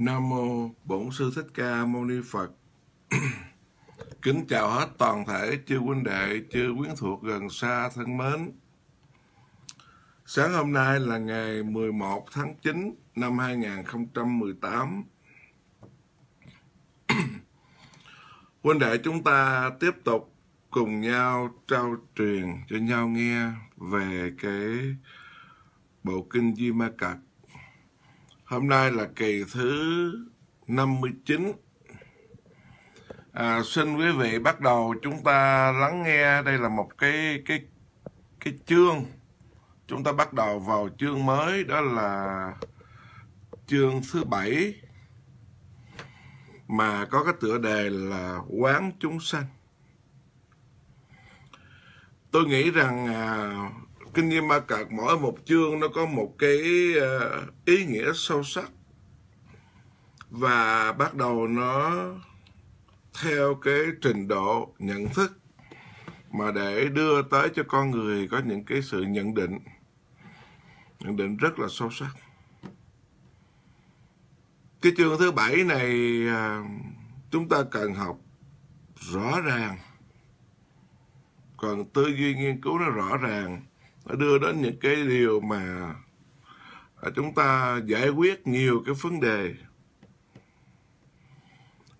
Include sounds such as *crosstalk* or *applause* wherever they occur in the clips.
Nam mô Bổn sư Thích Ca Mâu Ni Phật. *clears throat* Kính chào hết toàn thể chư huynh đệ, chư quyến thuộc gần xa thân mến. Sáng hôm nay là ngày 11 tháng 9 năm 2018. *clears throat* huynh đệ chúng ta tiếp tục cùng nhau trao truyền cho nhau nghe về cái bộ kinh Di Ma Cật Hôm nay là kỳ thứ 59. À, xin quý vị bắt đầu chúng ta lắng nghe đây là một cái cái cái chương chúng ta bắt đầu vào chương mới đó là chương thứ bảy mà có cái tựa đề là quán chúng sanh tôi nghĩ rằng à, kinh Di Ma cạc mỗi một chương nó có một cái ờ, ý nghĩa sâu sắc và bắt đầu nó theo cái trình độ nhận thức mà để đưa tới cho con người có những cái sự nhận định nhận định rất là sâu sắc cái chương thứ bảy này ờ, chúng ta cần học rõ ràng cần tư duy nghiên cứu nó rõ ràng nó đưa đến những cái điều mà à, chúng ta giải quyết nhiều cái vấn đề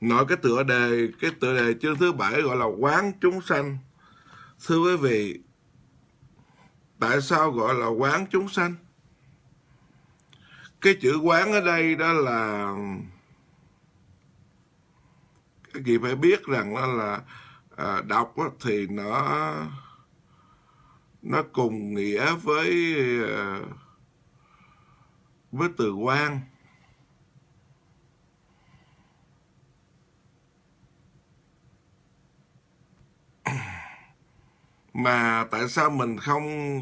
Nói cái tựa đề cái tựa đề chương thứ bảy gọi là quán chúng sanh thưa quý vị tại sao gọi là quán chúng sanh cái chữ quán ở đây đó là các vị phải biết rằng nó là à, đọc thì nó nó cùng nghĩa với ờ, với từ quan *clears throat* mà tại sao mình không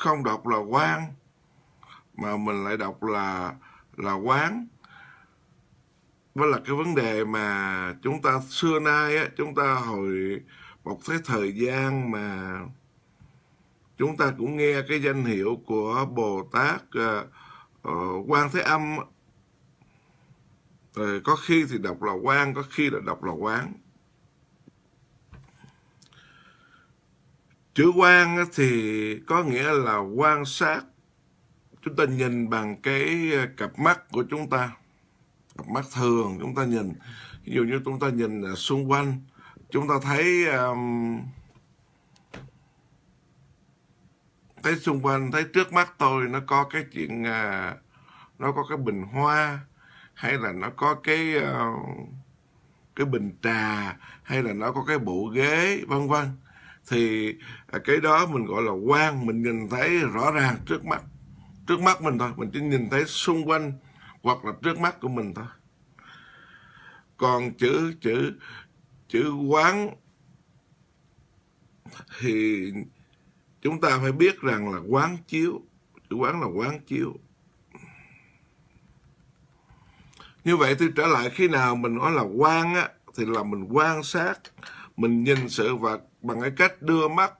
không đọc là quan mà mình lại đọc là là quán đó là cái vấn đề mà chúng ta xưa nay á, chúng ta hồi một cái thời gian mà chúng ta cũng nghe cái danh hiệu của Bồ Tát uh, ờ, ờ, Quan Thế Âm uh, có khi thì đọc là quan có khi là đọc là quán chữ quan thì có nghĩa là quan sát chúng ta nhìn bằng cái cặp mắt của chúng ta cặp mắt thường chúng ta nhìn ví dụ như chúng ta nhìn xung quanh chúng ta thấy um, thấy xung quanh thấy trước mắt tôi nó có cái chuyện à, nó có cái bình hoa hay là nó có cái ờ, cái bình trà hay là nó có cái bộ ghế vân vân thì à, cái đó mình gọi là quan mình nhìn thấy rõ ràng trước mắt trước mắt mình thôi mình chỉ nhìn thấy xung quanh hoặc là trước mắt của mình thôi còn chữ chữ chữ quán thì chúng ta phải biết rằng là quán chiếu chữ quán là quán chiếu như vậy tôi trở lại khi nào mình nói là quan á thì là mình quan sát mình nhìn sự vật bằng cái cách đưa mắt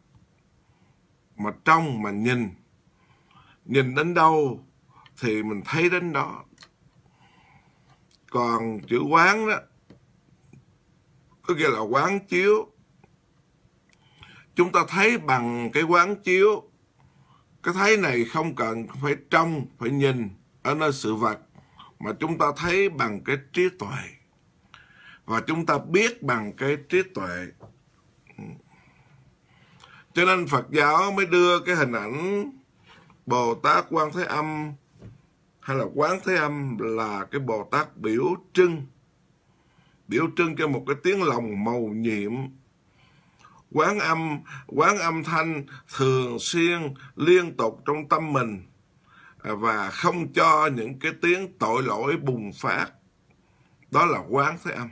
mà trong mà nhìn nhìn đến đâu thì mình thấy đến đó còn chữ quán đó có nghĩa là quán chiếu chúng ta thấy bằng cái quán chiếu cái thấy này không cần phải trông phải nhìn ở nơi sự vật mà chúng ta thấy bằng cái trí tuệ và chúng ta biết bằng cái trí tuệ cho nên Phật giáo mới đưa cái hình ảnh Bồ Tát Quan Thế Âm hay là Quán Thế Âm là cái Bồ Tát biểu trưng biểu trưng cho một cái tiếng lòng màu nhiệm quán âm quán âm thanh thường xuyên liên tục trong tâm mình à, và không cho những cái tiếng tội lỗi bùng phát đó là quán thế âm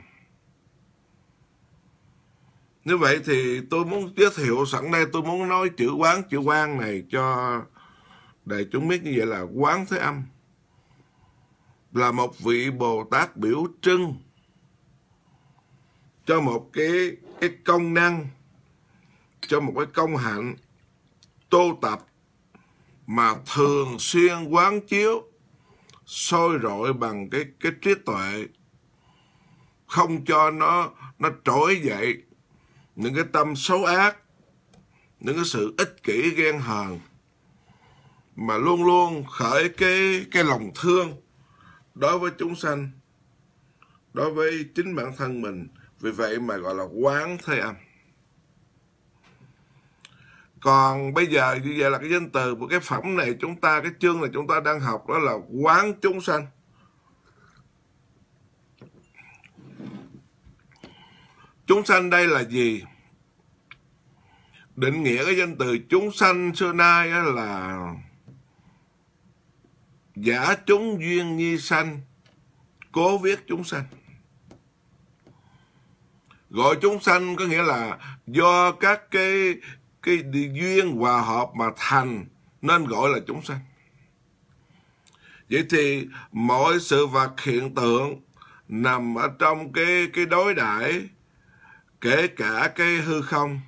như vậy thì tôi muốn giới thiệu sẵn đây tôi muốn nói chữ quán chữ quan này cho đại chúng biết như vậy là quán thế âm là một vị bồ tát biểu trưng cho một cái cái công năng cho một cái công hạnh tu tập mà thường xuyên quán chiếu sôi rọi bằng cái cái trí tuệ không cho nó nó trỗi dậy những cái tâm xấu ác những cái sự ích kỷ ghen hờn mà luôn luôn khởi cái cái lòng thương đối với chúng sanh đối với chính bản thân mình vì vậy mà gọi là quán thế âm còn bây giờ như vậy là cái danh từ của cái phẩm này chúng ta cái chương này chúng ta đang học đó là quán chúng sanh chúng sanh đây là gì định nghĩa cái danh từ chúng sanh xưa nay là giả chúng duyên nhi sanh cố viết chúng sanh gọi chúng sanh có nghĩa là do các cái cái duyên hòa hợp mà thành nên gọi là chúng sanh vậy thì mọi sự vật hiện tượng nằm ở trong cái cái đối đãi kể cả cái hư không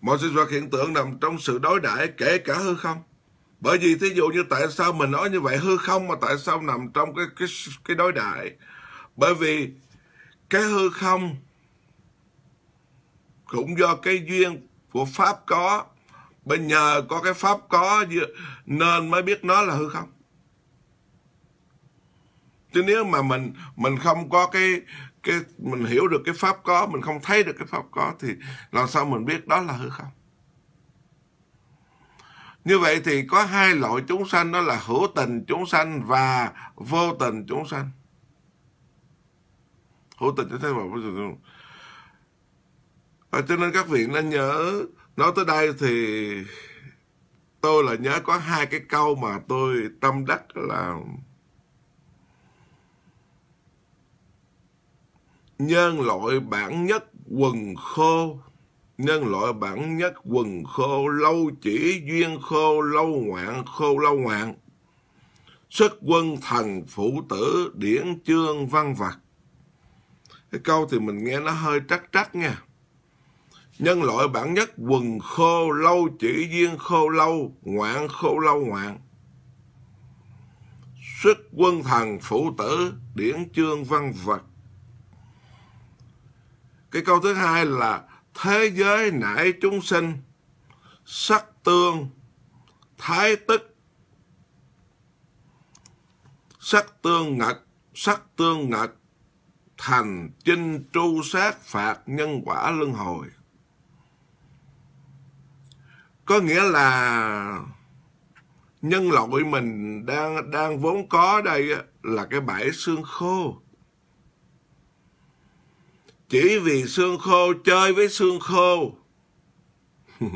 mọi sự vật hiện tượng nằm trong sự đối đãi kể cả hư không bởi vì thí dụ như tại sao mình nói như vậy hư không mà tại sao nằm trong cái cái cái đối đại bởi vì cái hư không cũng do cái duyên của pháp có bên nhờ có cái pháp có nên mới biết nó là hư không chứ nếu mà mình mình không có cái cái mình hiểu được cái pháp có mình không thấy được cái pháp có thì làm sao mình biết đó là hư không như vậy thì có hai loại chúng sanh đó là hữu tình chúng sanh và vô tình chúng sanh hữu tình chúng sanh và vô tình chúng sanh à, cho nên các vị nên nhớ nói tới đây thì tôi là nhớ có hai cái câu mà tôi tâm đắc là nhân loại bản nhất quần khô nhân loại bản nhất quần khô lâu chỉ duyên khô lâu ngoạn khô lâu ngoạn xuất quân thần phụ tử điển chương văn vật cái câu thì mình nghe nó hơi trắc trắc nha Nhân loại bản nhất quần khô lâu chỉ duyên khô lâu, ngoạn khô lâu ngoạn. Xuất quân thần phụ tử, điển chương văn vật. Cái câu thứ hai là thế giới nảy chúng sinh, sắc tương, thái tức, sắc tương ngật sắc tương ngật thành chinh tru sát phạt nhân quả luân hồi có nghĩa là nhân loại mình đang đang vốn có đây là cái bãi xương khô chỉ vì xương khô chơi với xương khô *laughs*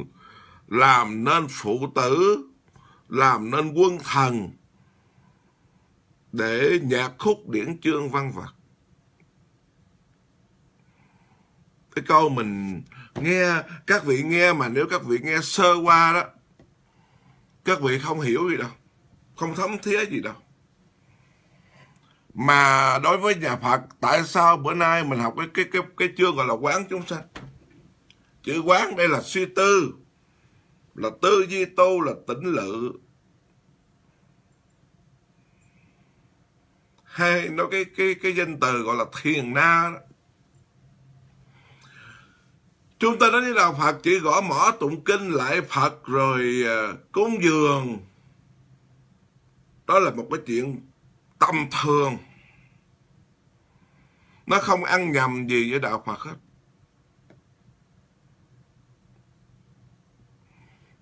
làm nên phụ tử làm nên quân thần để nhạc khúc điển chương văn vật cái câu mình nghe các vị nghe mà nếu các vị nghe sơ qua đó các vị không hiểu gì đâu không thấm thía gì đâu mà đối với nhà Phật tại sao bữa nay mình học cái cái cái cái chương gọi là quán chúng sanh chữ quán đây là suy tư là tư duy tu là tỉnh lự hay nói cái cái cái danh từ gọi là thiền na đó. Chúng ta nói với đạo Phật chỉ gõ mỏ tụng kinh lại Phật rồi à, cúng dường. Đó là một cái chuyện tâm thường. Nó không ăn nhầm gì với đạo Phật hết.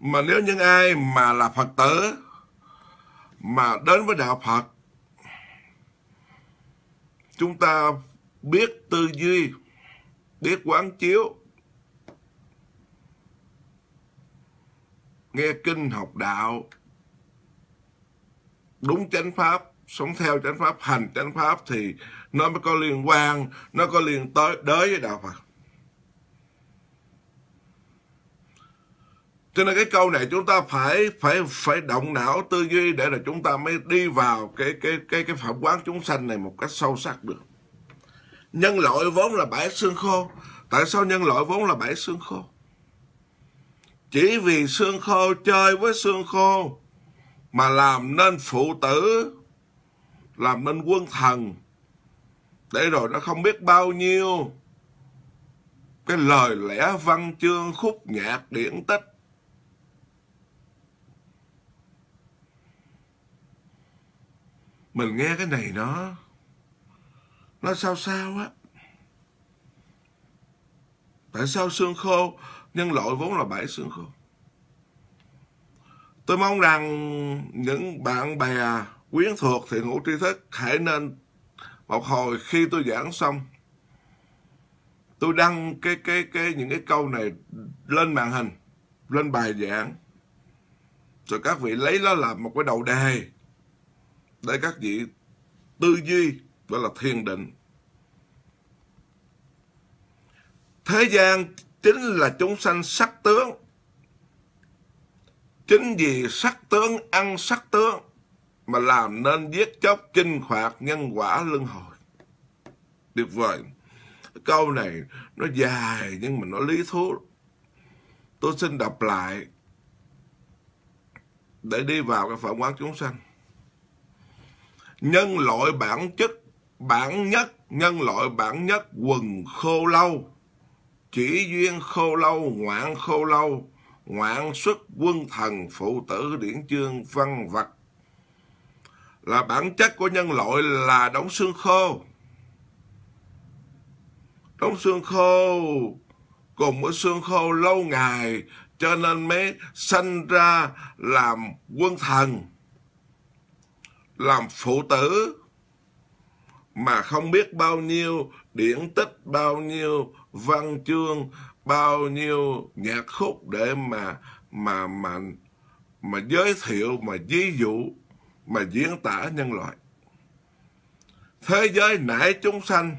Mà nếu những ai mà là Phật tử mà đến với đạo Phật chúng ta biết tư duy, biết quán chiếu nghe kinh học đạo đúng chánh pháp sống theo chánh pháp hành chánh pháp thì nó mới có liên quan nó có liên tới đới với đạo phật cho nên cái câu này chúng ta phải phải phải động não tư duy để là chúng ta mới đi vào cái cái cái cái phạm quán chúng sanh này một cách sâu sắc được nhân loại vốn là bãi xương khô tại sao nhân loại vốn là bãi xương khô chỉ vì xương khô chơi với xương khô mà làm nên phụ tử làm nên quân thần để rồi nó không biết bao nhiêu cái lời lẽ văn chương khúc nhạc điển tích mình nghe cái này nó nó sao sao á tại sao xương khô nhưng loại vốn là bảy xương khô tôi mong rằng những bạn bè quyến thuộc thiện hữu tri thức hãy nên một hồi khi tôi giảng xong tôi đăng cái cái cái những cái câu này lên màn hình lên bài giảng rồi các vị lấy nó làm một cái đầu đề để các vị tư duy gọi là thiền định thế gian chính là chúng sanh sắc tướng. Chính vì sắc tướng ăn sắc tướng mà làm nên giết chóc chinh hoạt nhân quả luân hồi. Tuyệt vời. Câu này nó dài nhưng mà nó lý thú. Tôi xin đọc lại để đi vào cái phẩm quán chúng sanh. Nhân loại bản chất, bản nhất, nhân loại bản nhất quần khô lâu chỉ duyên khô lâu, ngoạn khô lâu, ngoạn xuất quân thần phụ tử điển chương văn vật. Là bản chất của nhân loại là đóng xương khô. đóng xương khô cùng với xương khô lâu ngày cho nên mới sanh ra làm quân thần làm phụ tử mà không biết bao nhiêu điển tích bao nhiêu văn chương bao nhiêu nhạc khúc để mà mà mà mà giới thiệu mà ví dụ mà diễn tả nhân loại thế giới nảy chúng sanh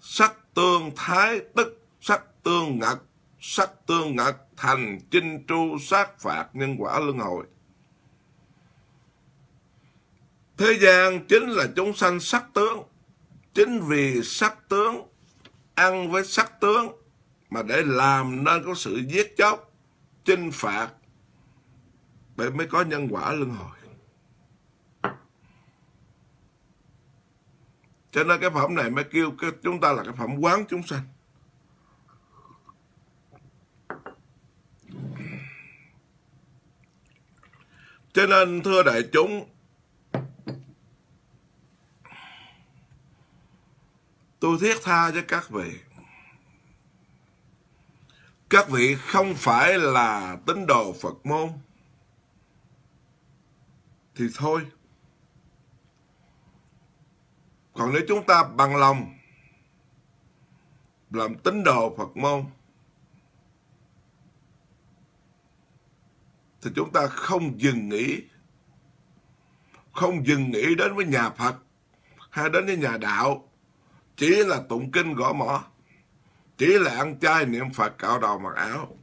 sắc tương thái tức sắc tương ngật sắc tương ngật thành chinh tru sát phạt nhân quả luân hồi thế gian chính là chúng sanh sắc tướng chính vì sắc tướng ăn với sắc tướng mà để làm nên có sự giết chóc chinh phạt vậy mới có nhân quả luân hồi cho nên cái phẩm này mới kêu cái, chúng ta là cái phẩm quán chúng sanh cho nên thưa đại chúng tôi thiết tha cho các vị các vị không phải là tín đồ phật môn thì thôi còn nếu chúng ta bằng lòng làm tín đồ phật môn thì chúng ta không dừng nghĩ không dừng nghĩ đến với nhà phật hay đến với nhà đạo chỉ là tụng kinh gõ mỏ chỉ là ăn chay niệm phật cạo đầu mặc áo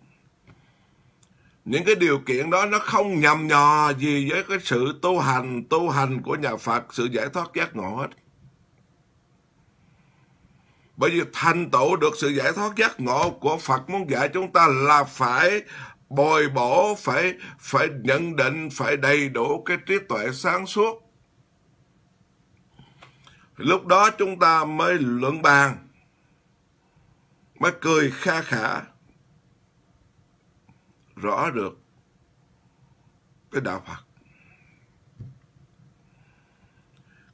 những cái điều kiện đó nó không nhầm nhò gì với cái sự tu hành tu hành của nhà phật sự giải thoát giác ngộ hết bởi vì thành tựu được sự giải thoát giác ngộ của phật muốn dạy chúng ta là phải bồi bổ phải phải nhận định phải đầy đủ cái trí tuệ sáng suốt lúc đó chúng ta mới luận bàn mới cười kha khả rõ được cái đạo Phật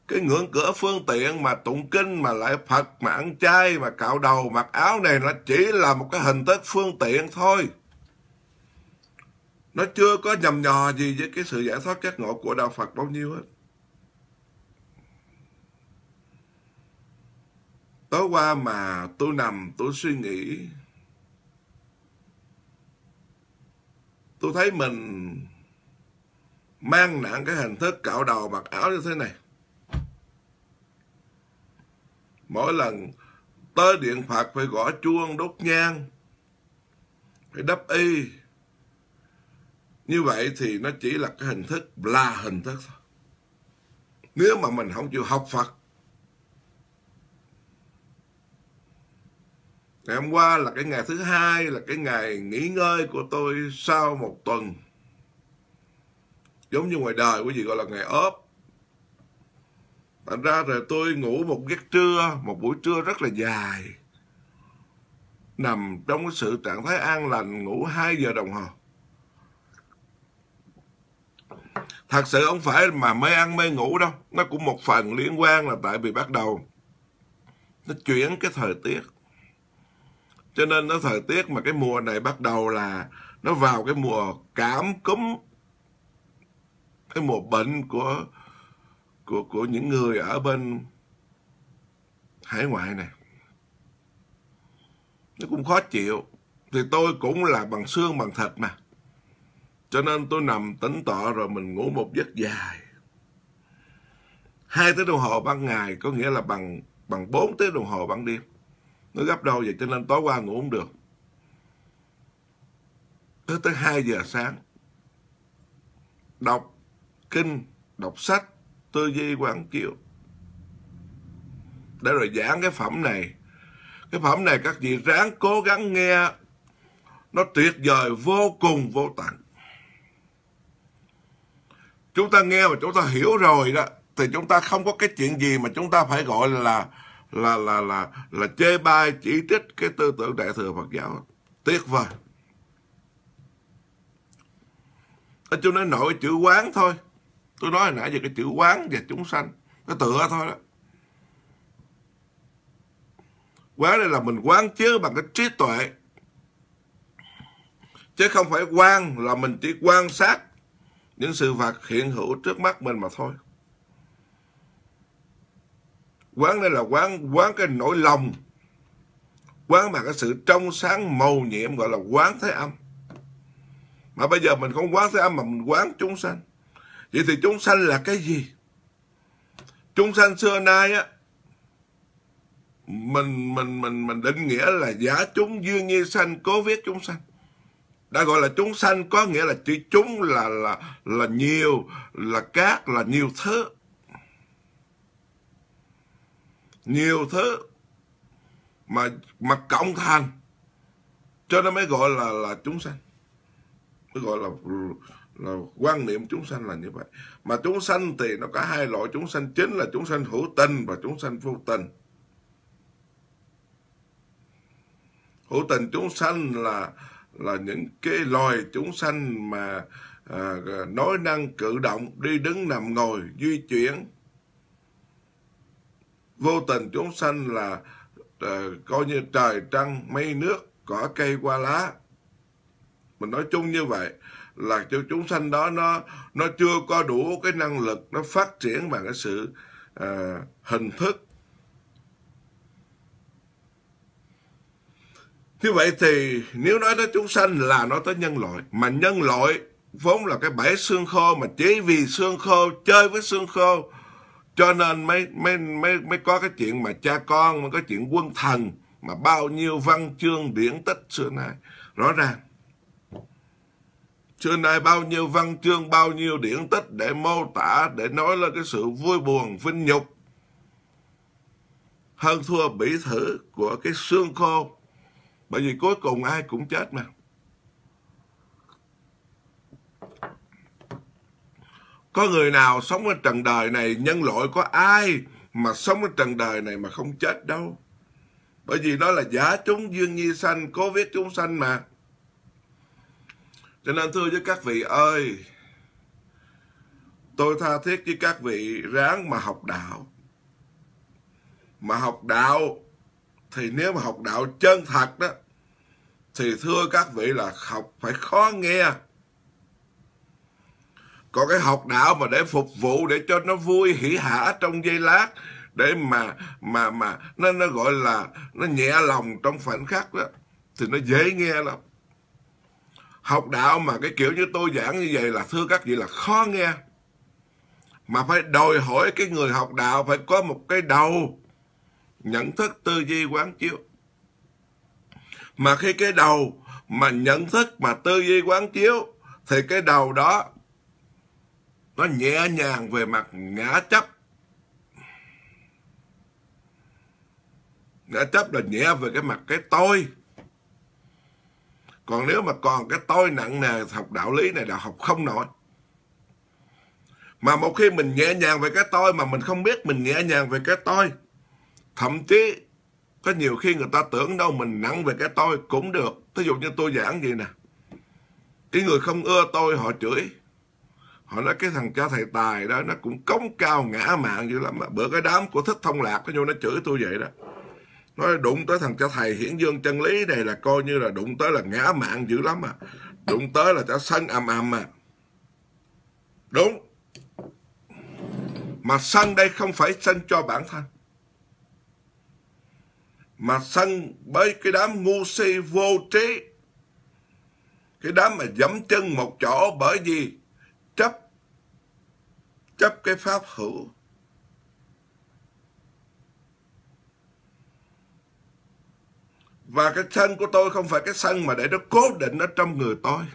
cái ngưỡng cửa phương tiện mà tụng kinh mà lại Phật mà ăn chay mà cạo đầu mặc áo này nó chỉ là một cái hình thức phương tiện thôi nó chưa có nhầm nhò gì với cái sự giải thoát giác ngộ của đạo Phật bao nhiêu hết tối qua mà tôi nằm tôi suy nghĩ tôi thấy mình mang nặng cái hình thức cạo đầu mặc áo như thế này mỗi lần tới điện phật phải gõ chuông đốt nhang phải đắp y như vậy thì nó chỉ là cái hình thức là hình thức thôi nếu mà mình không chịu học phật ngày hôm qua là cái ngày thứ hai là cái ngày nghỉ ngơi của tôi sau một tuần giống như ngoài đời quý vị gọi là ngày ốp thành ra rồi tôi ngủ một giấc trưa một buổi trưa rất là dài nằm trong cái sự trạng thái an lành ngủ 2 giờ đồng hồ thật sự không phải mà mê ăn mê ngủ đâu nó cũng một phần liên quan là tại vì bắt đầu nó chuyển cái thời tiết cho nên nó thời tiết mà cái mùa này bắt đầu là nó vào cái mùa cảm cúm cái mùa bệnh của của của những người ở bên hải ngoại này nó cũng khó chịu thì tôi cũng là bằng xương bằng thịt mà cho nên tôi nằm tỉnh tọa rồi mình ngủ một giấc dài hai tiếng đồng hồ ban ngày có nghĩa là bằng bằng bốn tiếng đồng hồ ban đêm nó gấp đâu vậy cho nên tối qua ngủ không được tới tới 2 giờ sáng đọc kinh đọc sách tư duy quán chiếu để rồi giảng cái phẩm này cái phẩm này các vị ráng cố gắng nghe nó tuyệt vời vô cùng vô tận chúng ta nghe mà chúng ta hiểu rồi đó thì chúng ta không có cái chuyện gì mà chúng ta phải gọi là là là là là chê bai chỉ trích cái tư tưởng đại thừa Phật giáo tuyệt vời ở chỗ nói nội chữ quán thôi tôi nói hồi nãy về cái chữ quán và chúng sanh cái tựa thôi đó quán đây là mình quán chứa bằng cái trí tuệ chứ không phải quan là mình chỉ quan sát những sự vật hiện hữu trước mắt mình mà thôi quán đây là quán quán cái nỗi lòng quán mà cái sự trong sáng màu nhiệm gọi là quán thế âm mà bây giờ mình không quán thế âm mà mình quán chúng sanh vậy thì chúng sanh là cái gì chúng sanh xưa nay á mình mình mình mình định nghĩa là giả chúng duyên như sanh cố viết chúng sanh đã gọi là chúng sanh có nghĩa là chữ chúng là là là nhiều là các là nhiều thứ nhiều thứ mà mà cộng thành cho nên mới gọi là là chúng sanh mới gọi là là quan niệm chúng sanh là như vậy mà chúng sanh thì nó có hai loại chúng sanh chính là chúng sanh hữu tình và chúng sanh vô tình hữu tình chúng sanh là là những cái loài chúng sanh mà à, nói năng cử động đi đứng nằm ngồi di chuyển vô tình chúng sanh là uh, coi như trời trăng mây nước cỏ cây qua lá mình nói chung như vậy là cho chúng sanh đó nó nó chưa có đủ cái năng lực nó phát triển bằng cái sự uh, hình thức như vậy thì nếu nói tới chúng sanh là nói tới nhân loại mà nhân loại vốn là cái bể xương khô mà chỉ vì xương khô chơi với xương khô cho nên mới mới mới mới có cái chuyện mà cha con mới có chuyện quân thần mà bao nhiêu văn chương điển tích xưa nay rõ ràng xưa nay bao nhiêu văn chương bao nhiêu điển tích để mô tả để nói lên cái sự vui buồn vinh nhục hơn thua bỉ thử của cái xương khô bởi vì cuối cùng ai cũng chết mà có người nào sống ở trần đời này nhân loại có ai mà sống ở trần đời này mà không chết đâu bởi vì nó là giả chúng duyên nhi sanh cố viết chúng sanh mà cho nên thưa với các vị ơi tôi tha thiết với các vị ráng mà học đạo mà học đạo thì nếu mà học đạo chân thật đó thì thưa các vị là học phải khó nghe còn cái học đạo mà để phục vụ để cho nó vui hỉ hả trong giây lát để mà mà mà nó nó gọi là nó nhẹ lòng trong khoảnh khắc đó thì nó dễ nghe lắm học đạo mà cái kiểu như tôi giảng như vậy là thưa các vị là khó nghe mà phải đòi hỏi cái người học đạo phải có một cái đầu nhận thức tư duy quán chiếu mà khi cái đầu mà nhận thức mà tư duy quán chiếu thì cái đầu đó nó nhẹ nhàng về mặt ngã chấp ngã chấp là nhẹ về cái mặt cái tôi còn nếu mà còn cái tôi nặng nề học đạo lý này là học không nổi mà một khi mình nhẹ nhàng về cái tôi mà mình không biết mình nhẹ nhàng về cái tôi thậm chí có nhiều khi người ta tưởng đâu mình nặng về cái tôi cũng được thí dụ như tôi giảng gì nè cái người không ưa tôi họ chửi họ nói cái thằng cha thầy tài đó nó cũng cống cao ngã mạng dữ lắm bữa cái đám của thích thông lạc nó vô nó chửi tôi vậy đó nói đụng tới thằng cha thầy hiển dương chân lý này là coi như là đụng tới là ngã mạng dữ lắm à đụng tới là cha sân ầm ầm à đúng mà sân đây không phải sân cho bản thân mà sân với cái đám ngu si vô trí cái đám mà dẫm chân một chỗ bởi vì chấp cái pháp hữu Và cái sân của tôi không phải cái sân mà để nó cố định ở trong người tôi.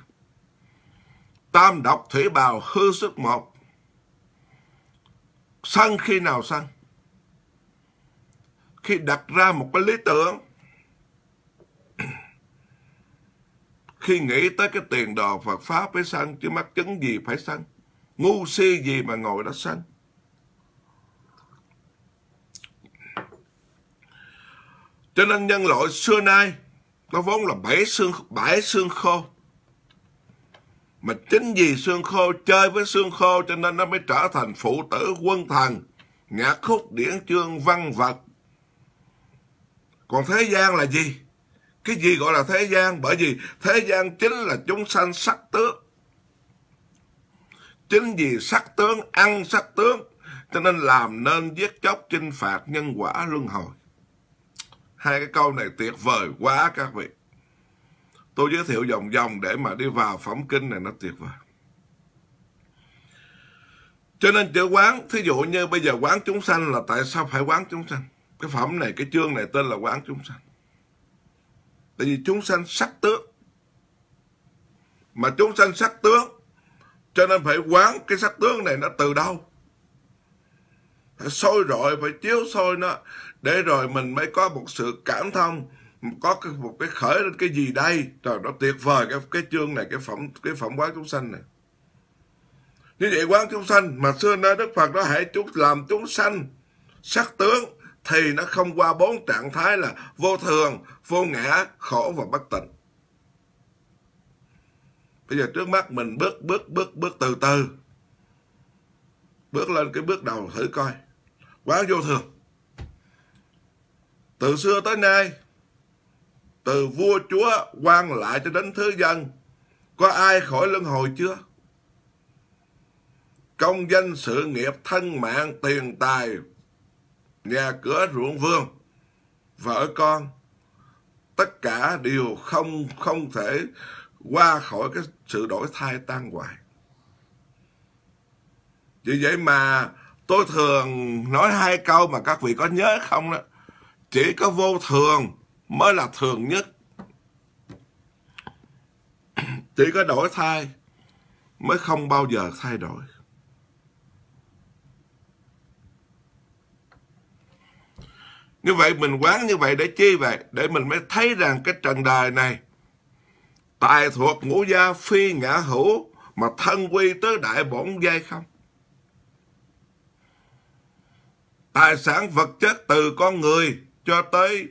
Tam độc thủy bào hư sức một. Sân khi nào sân? Khi đặt ra một cái lý tưởng. Khi nghĩ tới cái tiền đồ Phật Pháp với sân chứ mắc chứng gì phải sân. Ngu si gì mà ngồi đó sân. Cho nên nhân loại xưa nay nó vốn là bể xương bãi xương khô. Mà chính vì xương khô chơi với xương khô cho nên nó mới trở thành phụ tử quân thần, nhạc khúc điển chương văn vật. Còn thế gian là gì? Cái gì gọi là thế gian? Bởi vì thế gian chính là chúng sanh sắc tước Chính vì sắc tướng ăn sắc tướng cho nên làm nên giết chóc chinh phạt nhân quả luân hồi. Hai cái câu này tuyệt vời quá các vị. Tôi giới thiệu vòng vòng để mà đi vào phẩm kinh này nó tuyệt vời. Cho nên chữ quán, thí dụ như bây giờ quán chúng sanh là tại sao phải quán chúng sanh? Cái phẩm này, cái chương này tên là quán chúng sanh. Tại vì chúng sanh sắc tướng. Mà chúng sanh sắc tướng cho nên phải quán cái sắc tướng này nó từ đâu. Phải sôi rọi, phải chiếu sôi nó. Để rồi mình mới có một sự cảm thông. Có cái, một cái khởi lên cái gì đây. Trời nó tuyệt vời cái, cái chương này, cái phẩm cái phẩm quán chúng sanh này. Như vậy quán chúng sanh mà xưa nay Đức Phật đó hãy chúng làm chúng sanh sắc tướng thì nó không qua bốn trạng thái là vô thường, vô ngã, khổ và bất tịnh bây giờ trước mắt mình bước bước bước bước từ từ bước lên cái bước đầu thử coi quán vô thường từ xưa tới nay từ vua chúa quan lại cho đến thứ dân có ai khỏi luân hồi chưa công danh sự nghiệp thân mạng tiền tài nhà cửa ruộng vườn vợ con tất cả đều không không thể qua khỏi cái sự đổi thay tan hoại vì vậy mà tôi thường nói hai câu mà các vị có nhớ không đó chỉ có vô thường mới là thường nhất *clears throat* chỉ có đổi thay mới không bao giờ thay đổi như vậy mình quán như vậy để chi vậy để mình mới thấy rằng cái trần đời này tài thuộc ngũ gia phi ngã hữu mà thân quy tứ đại bổn giai không tài sản vật chất từ con người cho tới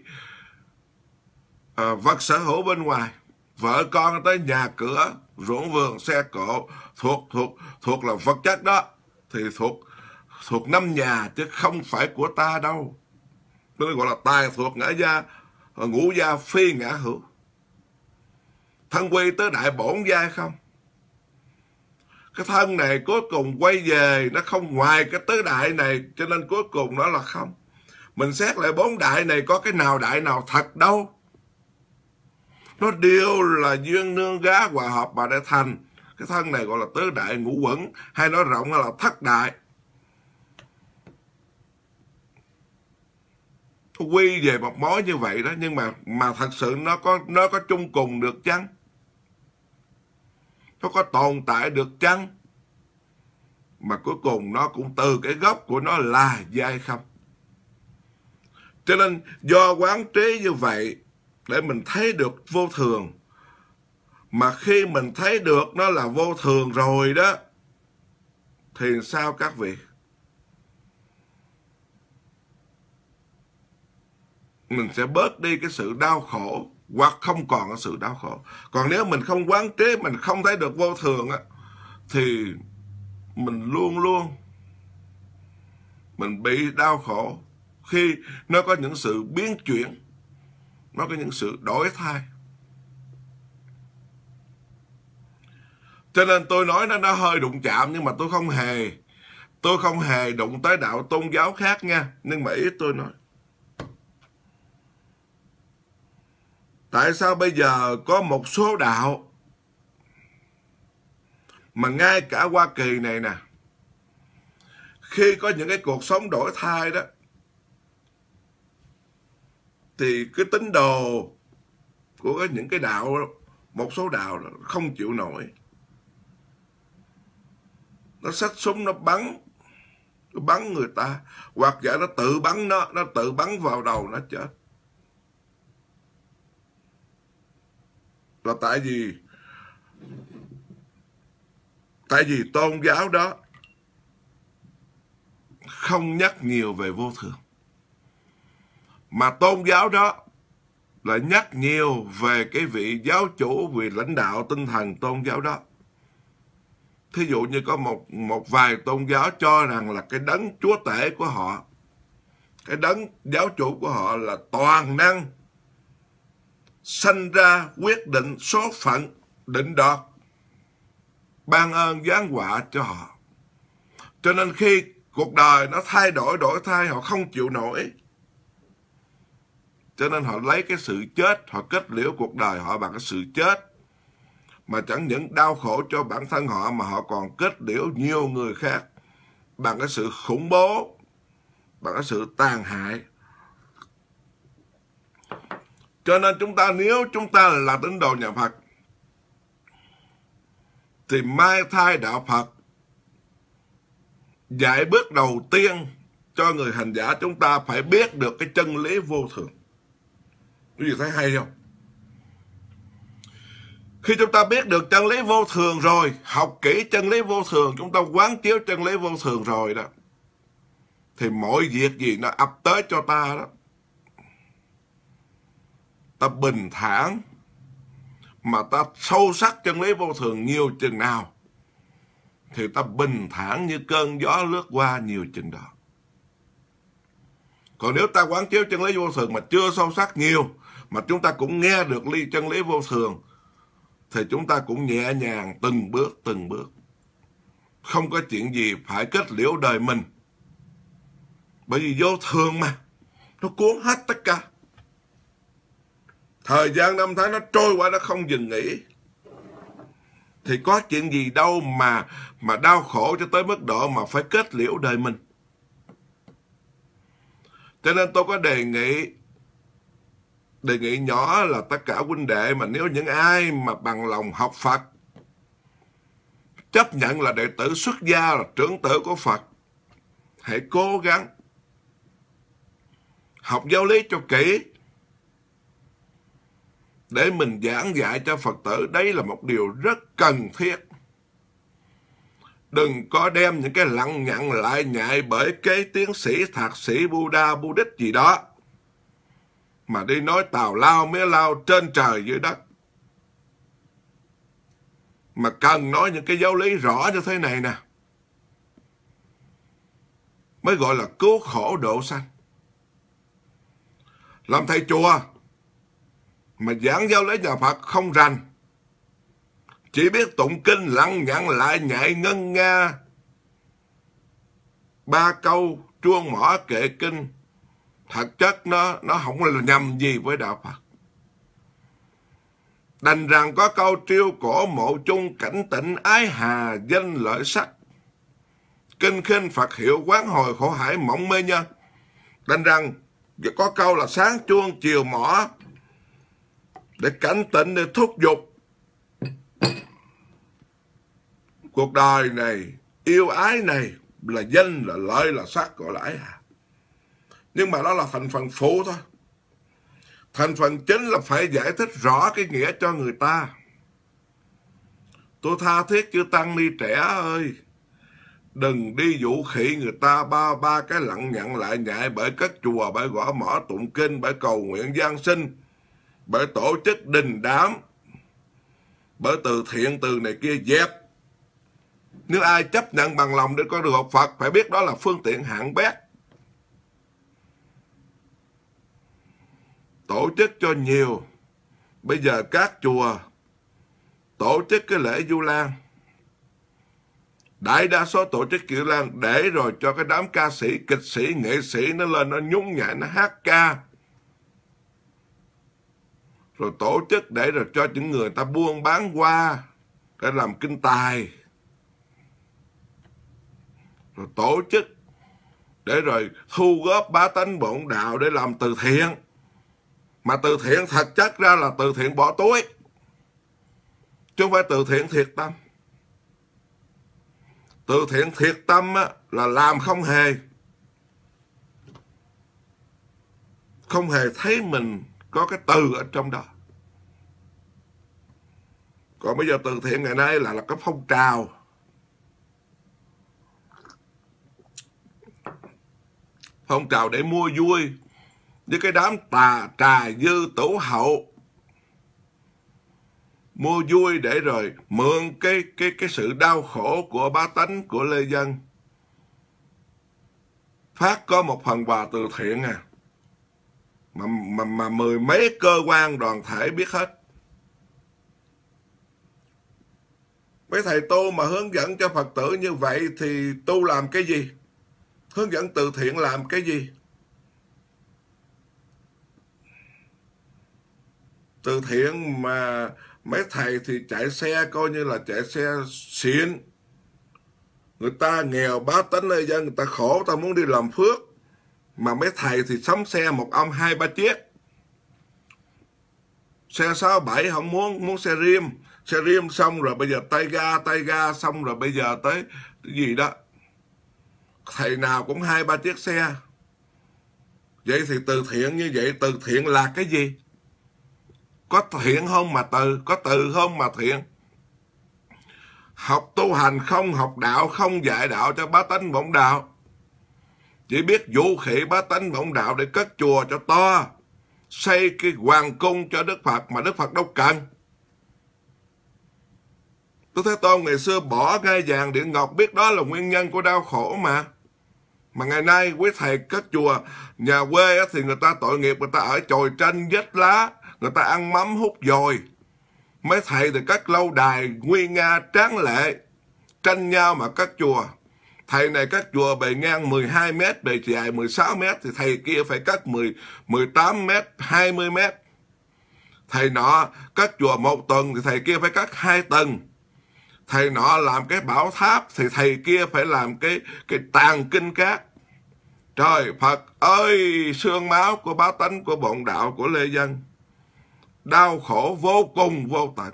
à, vật sở hữu bên ngoài vợ con tới nhà cửa ruộng vườn xe cộ thuộc thuộc thuộc là vật chất đó thì thuộc thuộc năm nhà chứ không phải của ta đâu nó gọi là tài thuộc ngã gia ờ, ngũ gia phi ngã hữu thân quy tới đại bổn giai không cái thân này cuối cùng quay về nó không ngoài cái tứ đại này cho nên cuối cùng nó là không mình xét lại bốn đại này có cái nào đại nào thật đâu nó đều là duyên nương gá hòa hợp mà để thành cái thân này gọi là tứ đại ngũ quẩn hay nói rộng là thất đại quy về một mối như vậy đó nhưng mà mà thật sự nó có nó có chung cùng được chăng nó có tồn tại được chăng? Mà cuối cùng nó cũng từ cái gốc của nó là dai không? Cho nên do quán trí như vậy để mình thấy được vô thường. Mà khi mình thấy được nó là vô thường rồi đó, thì sao các vị? Mình sẽ bớt đi cái sự đau khổ hoặc không còn sự đau khổ còn nếu mình không quán trí mình không thấy được vô thường á thì mình luôn luôn mình bị đau khổ khi nó có những sự biến chuyển nó có những sự đổi thay cho nên tôi nói nó nó hơi đụng chạm nhưng mà tôi không hề tôi không hề đụng tới đạo tôn giáo khác nha nhưng mà ý tôi nói tại sao bây giờ có một số đạo mà ngay cả Hoa Kỳ này nè khi có những cái cuộc sống đổi thay đó thì cái tín đồ của những cái đạo một số đạo không chịu nổi nó xách súng nó bắn nó bắn người ta hoặc giả nó tự bắn nó nó tự bắn vào đầu nó chết là tại vì tại vì tôn giáo đó không nhắc nhiều về vô thường mà tôn giáo đó là nhắc nhiều về cái vị giáo chủ vị lãnh đạo tinh thần tôn giáo đó thí dụ như có một một vài tôn giáo cho rằng là cái đấng chúa tể của họ cái đấng giáo chủ của họ là toàn năng sanh ra quyết định số phận định đoạt ban ơn giáng họa cho họ cho nên khi cuộc đời nó thay đổi đổi thay họ không chịu nổi cho nên họ lấy cái sự chết họ kết liễu cuộc đời họ bằng cái sự chết mà chẳng những đau khổ cho bản thân họ mà họ còn kết liễu nhiều người khác bằng cái sự khủng bố bằng cái sự tàn hại cho nên chúng ta nếu chúng ta là tín đồ nhà Phật thì mai thai đạo Phật giải bước đầu tiên cho người hành giả chúng ta phải biết được cái chân lý vô thường. Quý vị thấy hay không? Khi chúng ta biết được chân lý vô thường rồi, học kỹ chân lý vô thường, chúng ta quán chiếu chân lý vô thường rồi đó, thì mọi việc gì nó ập tới cho ta đó, ta bình thản mà ta sâu sắc chân lý vô thường nhiều chừng nào thì ta bình thản như cơn gió lướt qua nhiều chừng đó. Còn nếu ta quán chiếu chân lý vô thường mà chưa sâu sắc nhiều mà chúng ta cũng nghe được ly chân lý vô thường thì chúng ta cũng nhẹ nhàng từng bước từng bước. Không có chuyện gì phải kết liễu đời mình. Bởi vì vô thường mà, nó cuốn hết tất cả thời gian năm tháng nó trôi qua nó không dừng nghỉ thì có chuyện gì đâu mà mà đau khổ cho tới mức độ mà phải kết liễu đời mình cho nên tôi có đề nghị đề nghị nhỏ là tất cả huynh đệ mà nếu những ai mà bằng lòng học Phật chấp nhận là đệ tử xuất gia là trưởng tử của Phật hãy cố gắng học giáo lý cho kỹ để mình giảng dạy cho Phật tử đấy là một điều rất cần thiết. Đừng có đem những cái lặng nhặn lại nhại bởi cái tiến sĩ, thạc sĩ, Buddha, Buddhist gì đó. Mà đi nói tào lao mới lao trên trời dưới đất. Mà cần nói những cái giáo lý rõ như thế này nè. Mới gọi là cứu khổ độ sanh. Làm thầy chùa mà giảng giáo lý nhà Phật không rành. Chỉ biết tụng kinh lăng nhặn lại nhạy ngân nga. Ba câu chuông mỏ kệ kinh. Thật chất nó nó không là nhầm gì với Đạo Phật. Đành rằng có câu triêu cổ mộ chung cảnh tịnh ái hà danh lợi sắc. Kinh khinh Phật hiệu quán hồi khổ hải mộng mê nhân. Đành rằng có câu là sáng chuông chiều mỏ để cảnh tỉnh để thúc giục cuộc đời này yêu ái này là danh là lợi là sắc gọi là ái hạ nhưng mà đó là thành phần phụ thôi thành phần chính là phải giải thích rõ cái nghĩa cho người ta tôi tha thiết chưa tăng ni trẻ ơi đừng đi vũ khỉ người ta ba ba cái lặng nhặn lại nhại bởi các chùa bởi gõ mỏ tụng kinh bởi cầu nguyện gian sinh bởi tổ chức đình đám bởi từ thiện từ này kia dẹp nếu ai chấp nhận bằng lòng để có được học Phật phải biết đó là phương tiện hạng bét tổ chức cho nhiều bây giờ các chùa tổ chức cái lễ du lan đại đa số tổ chức kiểu lan để rồi cho cái đám ca sĩ kịch sĩ nghệ sĩ nó lên nó nhúng nhảy nó hát ca rồi tổ chức để rồi cho những người ta buôn bán qua để làm kinh tài rồi tổ chức để rồi thu góp bá tánh bổn đạo để làm từ thiện mà từ thiện thật chất ra là từ thiện bỏ túi chứ không phải từ thiện thiệt tâm từ thiện thiệt tâm á, là làm không hề không hề thấy mình có cái từ ở trong đó còn bây giờ từ thiện ngày nay là là cái phong trào phong trào để mua vui với cái đám tà trà dư tổ hậu mua vui để rồi mượn cái cái cái sự đau khổ của ba tánh của lê dân phát có một phần quà từ thiện à mà, mà, mà mười mấy cơ quan đoàn thể biết hết mấy thầy tu mà hướng dẫn cho phật tử như vậy thì tu làm cái gì hướng dẫn từ thiện làm cái gì từ thiện mà mấy thầy thì chạy xe coi như là chạy xe xịn người ta nghèo bá tánh nơi dân người ta khổ ta muốn đi làm phước mà mấy thầy thì sắm xe một ông hai ba chiếc xe sáu bảy không muốn muốn xe rim, xe rim xong rồi bây giờ tay ga tay ga xong rồi bây giờ tới gì đó thầy nào cũng hai ba chiếc xe vậy thì từ thiện như vậy từ thiện là cái gì có thiện không mà từ có từ không mà thiện học tu hành không học đạo không dạy đạo cho bá tánh võng đạo chỉ biết vũ khỉ bá tánh mộng đạo để cất chùa cho to. Xây cái hoàng cung cho Đức Phật mà Đức Phật đâu cần. Tôi thấy Tôn ngày xưa bỏ ngai vàng điện ngọc biết đó là nguyên nhân của đau khổ mà. Mà ngày nay quý thầy cất chùa nhà quê thì người ta tội nghiệp người ta ở chồi tranh vết lá, người ta ăn mắm hút dồi. Mấy thầy thì cất lâu đài nguy nga tráng lệ, tranh nhau mà cất chùa thầy này cắt chùa bề ngang 12 mét, bề dài 16 mét thì thầy kia phải cắt 10, 18 mét, 20 mét. Thầy nọ cắt chùa một tầng thì thầy kia phải cắt hai tầng Thầy nọ làm cái bảo tháp thì thầy kia phải làm cái cái tàn kinh cát. Trời Phật ơi, xương máu của bá tánh của bọn đạo của Lê Dân. Đau khổ vô cùng vô tận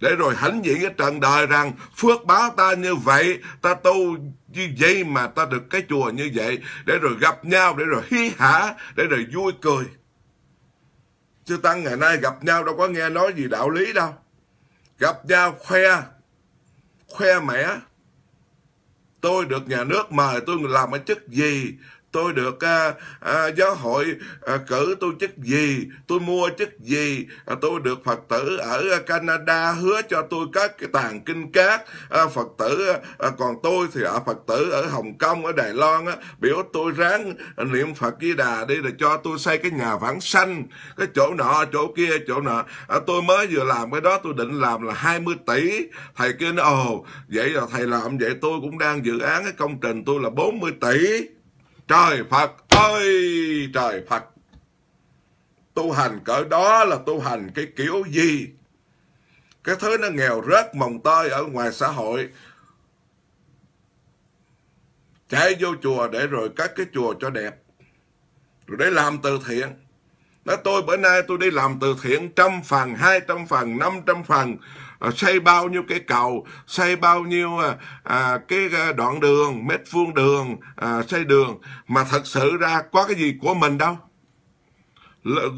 để rồi hãnh diện cái trần đời rằng phước báo ta như vậy ta tu như vậy mà ta được cái chùa như vậy để rồi gặp nhau để rồi hí hả để rồi vui cười chư tăng ngày nay gặp nhau đâu có nghe nói gì đạo lý đâu gặp nhau khoe khoe mẻ tôi được nhà nước mời tôi làm cái chức gì tôi được à, à, giáo hội à, cử tôi chức gì tôi mua chức gì à, tôi được phật tử ở canada hứa cho tôi các cái tàng kinh cát à, phật tử à, còn tôi thì ở phật tử ở hồng kông ở đài loan á, biểu tôi ráng niệm phật di đà đi là cho tôi xây cái nhà vãng sanh cái chỗ nọ chỗ kia chỗ nọ à, tôi mới vừa làm cái đó tôi định làm là 20 tỷ thầy kia nói ồ vậy là thầy làm vậy tôi cũng đang dự án cái công trình tôi là 40 tỷ Trời Phật ơi trời Phật Tu hành cỡ đó là tu hành cái kiểu gì Cái thứ nó nghèo rớt mồng tơi ở ngoài xã hội Chạy vô chùa để rồi cắt cái chùa cho đẹp Rồi để làm từ thiện Nói tôi bữa nay tôi đi làm từ thiện trăm phần, hai trăm phần, năm trăm phần À, xây bao nhiêu cái cầu xây bao nhiêu à, à cái à, đoạn đường mét vuông đường à, xây đường mà thật sự ra có cái gì của mình đâu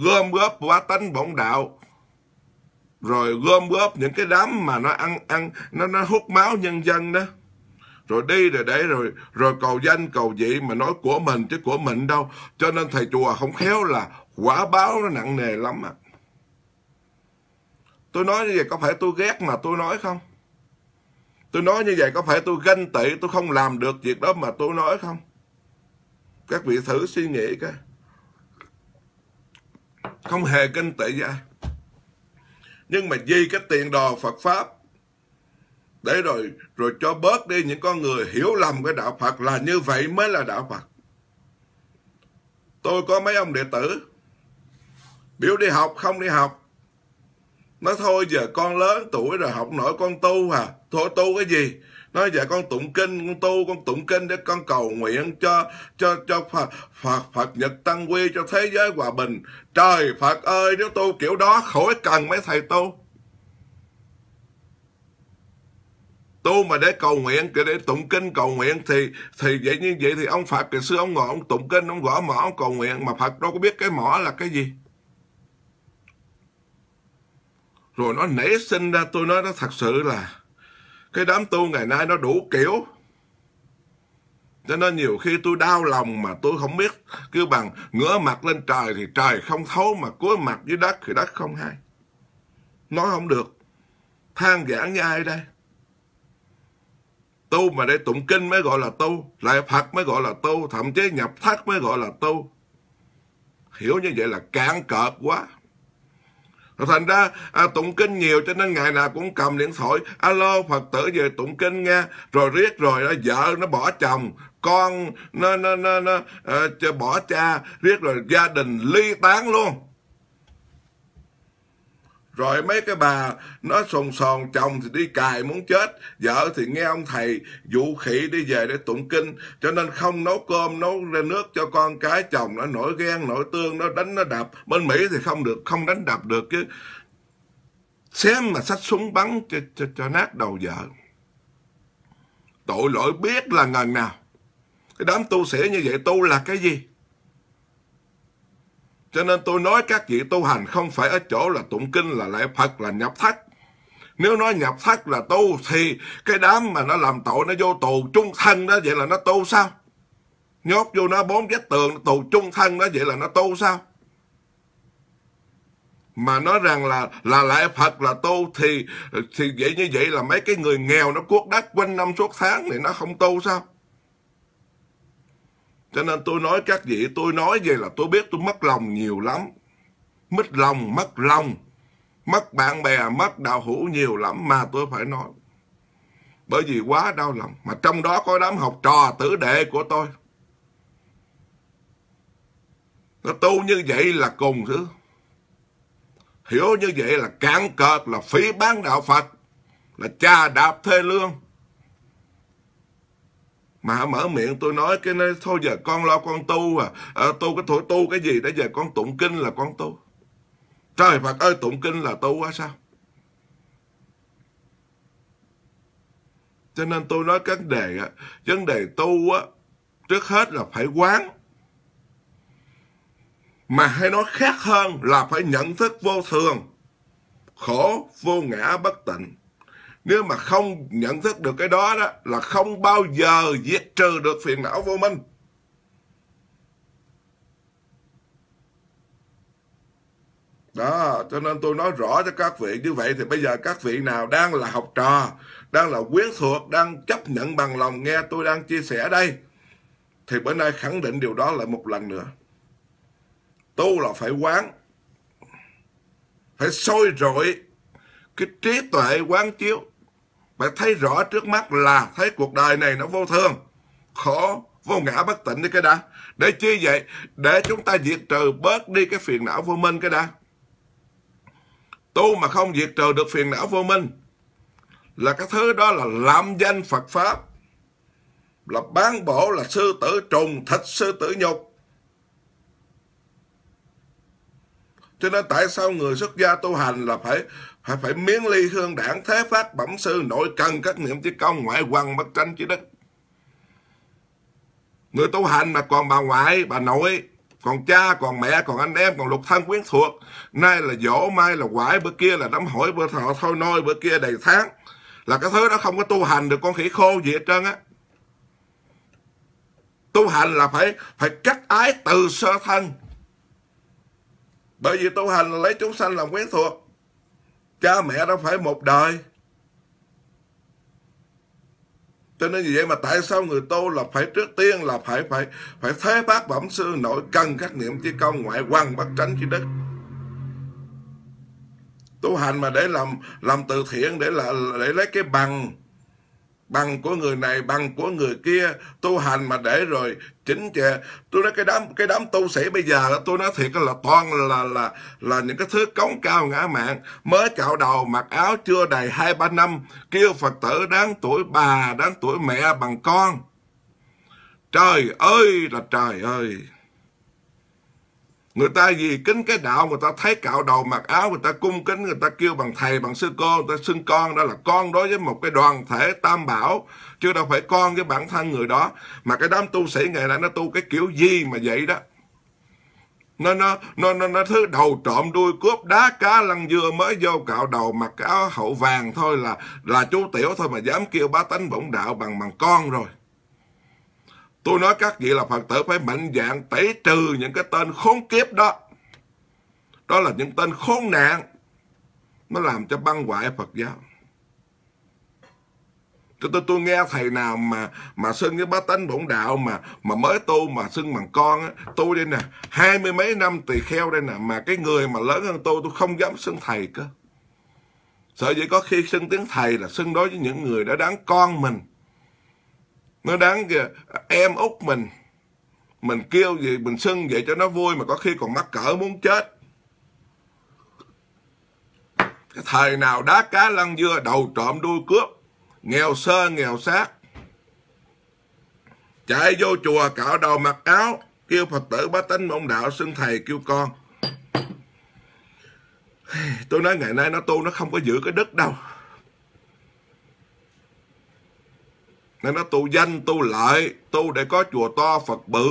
gom góp quá tánh bổng đạo rồi gom góp những cái đám mà nó ăn ăn nó nó hút máu nhân dân đó rồi đi rồi để rồi rồi cầu danh cầu vị mà nói của mình chứ của mình đâu cho nên thầy chùa không khéo là quả báo nó nặng nề lắm à. Tôi nói như vậy có phải tôi ghét mà tôi nói không? Tôi nói như vậy có phải tôi ganh tị tôi không làm được việc đó mà tôi nói không? Các vị thử suy nghĩ cái. Không hề ganh tị với ai. Nhưng mà di cái tiền đồ Phật Pháp để rồi rồi cho bớt đi những con người hiểu lầm cái đạo Phật là như vậy mới là đạo Phật. Tôi có mấy ông đệ tử biểu đi học không đi học nó thôi giờ con lớn tuổi rồi học nổi con tu à thôi tu cái gì nói giờ con tụng kinh con tu con tụng kinh để con cầu nguyện cho cho cho phật phật phật nhật tăng quy cho thế giới hòa bình trời phật ơi nếu tu kiểu đó khỏi cần mấy thầy tu tu mà để cầu nguyện để tụng kinh cầu nguyện thì thì vậy như vậy thì ông phật ngày xưa ông ngồi ông tụng kinh ông gõ mỏ ông cầu nguyện mà phật đâu có biết cái mỏ là cái gì rồi nó nảy sinh ra tôi nói nó thật sự là cái đám tu ngày nay nó đủ kiểu cho nên nhiều khi tôi đau lòng mà tôi không biết cứ bằng ngửa mặt lên trời thì trời không thấu mà cúi mặt dưới đất thì đất không hay nó không được than giảng với ai đây tu mà để tụng kinh mới gọi là tu lại phật mới gọi là tu thậm chí nhập thất mới gọi là tu hiểu như vậy là cạn cợt quá thành ra à, tụng kinh nhiều cho nên ngày nào cũng cầm điện thoại alo phật tử về tụng kinh nghe rồi riết rồi đó, à, vợ nó bỏ chồng con nó nó nó, nó uh, bỏ cha riết rồi gia đình ly tán luôn rồi mấy cái bà nó sồn sòn chồng thì đi cài muốn chết vợ thì nghe ông thầy vũ khỉ đi về để tụng kinh cho nên không nấu cơm nấu ra nước cho con cái chồng nó nổi ghen nổi tương nó đánh nó đập bên mỹ thì không được không đánh đập được chứ xém mà sách súng bắn cho, cho, cho nát đầu vợ tội lỗi biết là ngần nào cái đám tu sĩ như vậy tu là cái gì cho nên tôi nói các vị tu hành không phải ở chỗ là tụng kinh là lễ Phật là nhập thất. Nếu nói nhập thất là tu thì cái đám mà nó làm tội nó vô tù trung thân đó vậy là nó tu sao? Nhốt vô nó bốn vết tường tù trung thân đó vậy là nó tu sao? Mà nói rằng là là lại Phật là tu thì thì vậy như vậy là mấy cái người nghèo nó cuốc đất quanh năm suốt tháng thì nó không tu sao? Cho nên tôi nói các vị, tôi nói vậy là tôi biết tôi mất lòng nhiều lắm. Mất lòng, mất lòng. Mất bạn bè, mất đạo hữu nhiều lắm mà tôi phải nói. Bởi vì quá đau lòng. Mà trong đó có đám học trò tử đệ của tôi. Nó tu như vậy là cùng thứ. Hiểu như vậy là cạn cợt, là phí bán đạo Phật. Là cha đạp thê lương mà mở miệng tôi nói cái nói, thôi giờ con lo con tu à, à tu cái thổi tu cái gì để giờ con tụng kinh là con tu trời phật ơi tụng kinh là tu quá sao cho nên tôi nói vấn đề á, vấn đề tu á, trước hết là phải quán mà hay nói khác hơn là phải nhận thức vô thường khổ vô ngã bất tịnh nếu mà không nhận thức được cái đó đó là không bao giờ diệt trừ được phiền não vô minh đó cho nên tôi nói rõ cho các vị như vậy thì bây giờ các vị nào đang là học trò đang là quyến thuộc đang chấp nhận bằng lòng nghe tôi đang chia sẻ đây thì bữa nay khẳng định điều đó lại một lần nữa tu là phải quán phải sôi rọi cái trí tuệ quán chiếu bạn thấy rõ trước mắt là thấy cuộc đời này nó vô thường khổ vô ngã bất tịnh đi cái đã để chi vậy để chúng ta diệt trừ bớt đi cái phiền não vô minh cái đã tu mà không diệt trừ được phiền não vô minh là cái thứ đó là làm danh Phật pháp là bán bổ là sư tử trùng thịt sư tử nhục cho nên tại sao người xuất gia tu hành là phải Hãy phải miếng ly hương đảng thế phát bẩm sư nội cần các niệm chí công ngoại quần bất tranh chí đức. Người tu hành mà còn bà ngoại, bà nội, còn cha, còn mẹ, còn anh em, còn lục thân quyến thuộc. Nay là dỗ, mai là quải, bữa kia là đám hỏi, bữa thọ thôi nôi, bữa kia đầy tháng. Là cái thứ đó không có tu hành được con khỉ khô gì hết trơn á. Tu hành là phải phải cắt ái từ sơ thân. Bởi vì tu hành là lấy chúng sanh làm quyến thuộc cha mẹ đâu phải một đời cho nên như vậy mà tại sao người tu là phải trước tiên là phải phải phải thế bác bẩm sư nội cần các niệm chi công ngoại quan bất tránh chi đức tu hành mà để làm làm từ thiện để là để lấy cái bằng bằng của người này bằng của người kia tu hành mà để rồi chính chè tôi nói cái đám cái đám tu sĩ bây giờ tôi nói thiệt là toàn là là là những cái thứ cống cao ngã mạng mới cạo đầu mặc áo chưa đầy hai ba năm kêu phật tử đáng tuổi bà đáng tuổi mẹ bằng con trời ơi là trời ơi Người ta gì kính cái đạo, người ta thấy cạo đầu mặc áo, người ta cung kính, người ta kêu bằng thầy, bằng sư cô, người ta xưng con. Đó là con đối với một cái đoàn thể tam bảo, chứ đâu phải con với bản thân người đó. Mà cái đám tu sĩ ngày nay nó tu cái kiểu gì mà vậy đó. Nó, nó, nó, nó, nó thứ đầu trộm đuôi cướp đá cá lăn dưa mới vô cạo đầu mặc áo hậu vàng thôi là là chú tiểu thôi mà dám kêu bá tánh bổng đạo bằng bằng con rồi. Tôi nói các vị là Phật tử phải mạnh dạng tẩy trừ những cái tên khốn kiếp đó. Đó là những tên khốn nạn. Nó làm cho băng hoại Phật giáo. Tôi, tôi, tôi nghe thầy nào mà mà xưng cái bá tánh bổn đạo mà mà mới tu mà xưng bằng con á, tôi đây nè, hai mươi mấy năm tỳ kheo đây nè, mà cái người mà lớn hơn tôi tôi không dám xưng thầy cơ. Sợ vậy có khi xưng tiếng thầy là xưng đối với những người đã đáng con mình nó đáng kìa em út mình mình kêu gì mình xưng vậy cho nó vui mà có khi còn mắc cỡ muốn chết cái thời nào đá cá lăn dưa đầu trộm đuôi cướp nghèo sơ nghèo xác chạy vô chùa cạo đầu mặc áo kêu phật tử bá tánh mộng đạo xưng thầy kêu con tôi nói ngày nay nó tu nó không có giữ cái đức đâu Nên nó tu danh, tu lợi, tu để có chùa to Phật bự,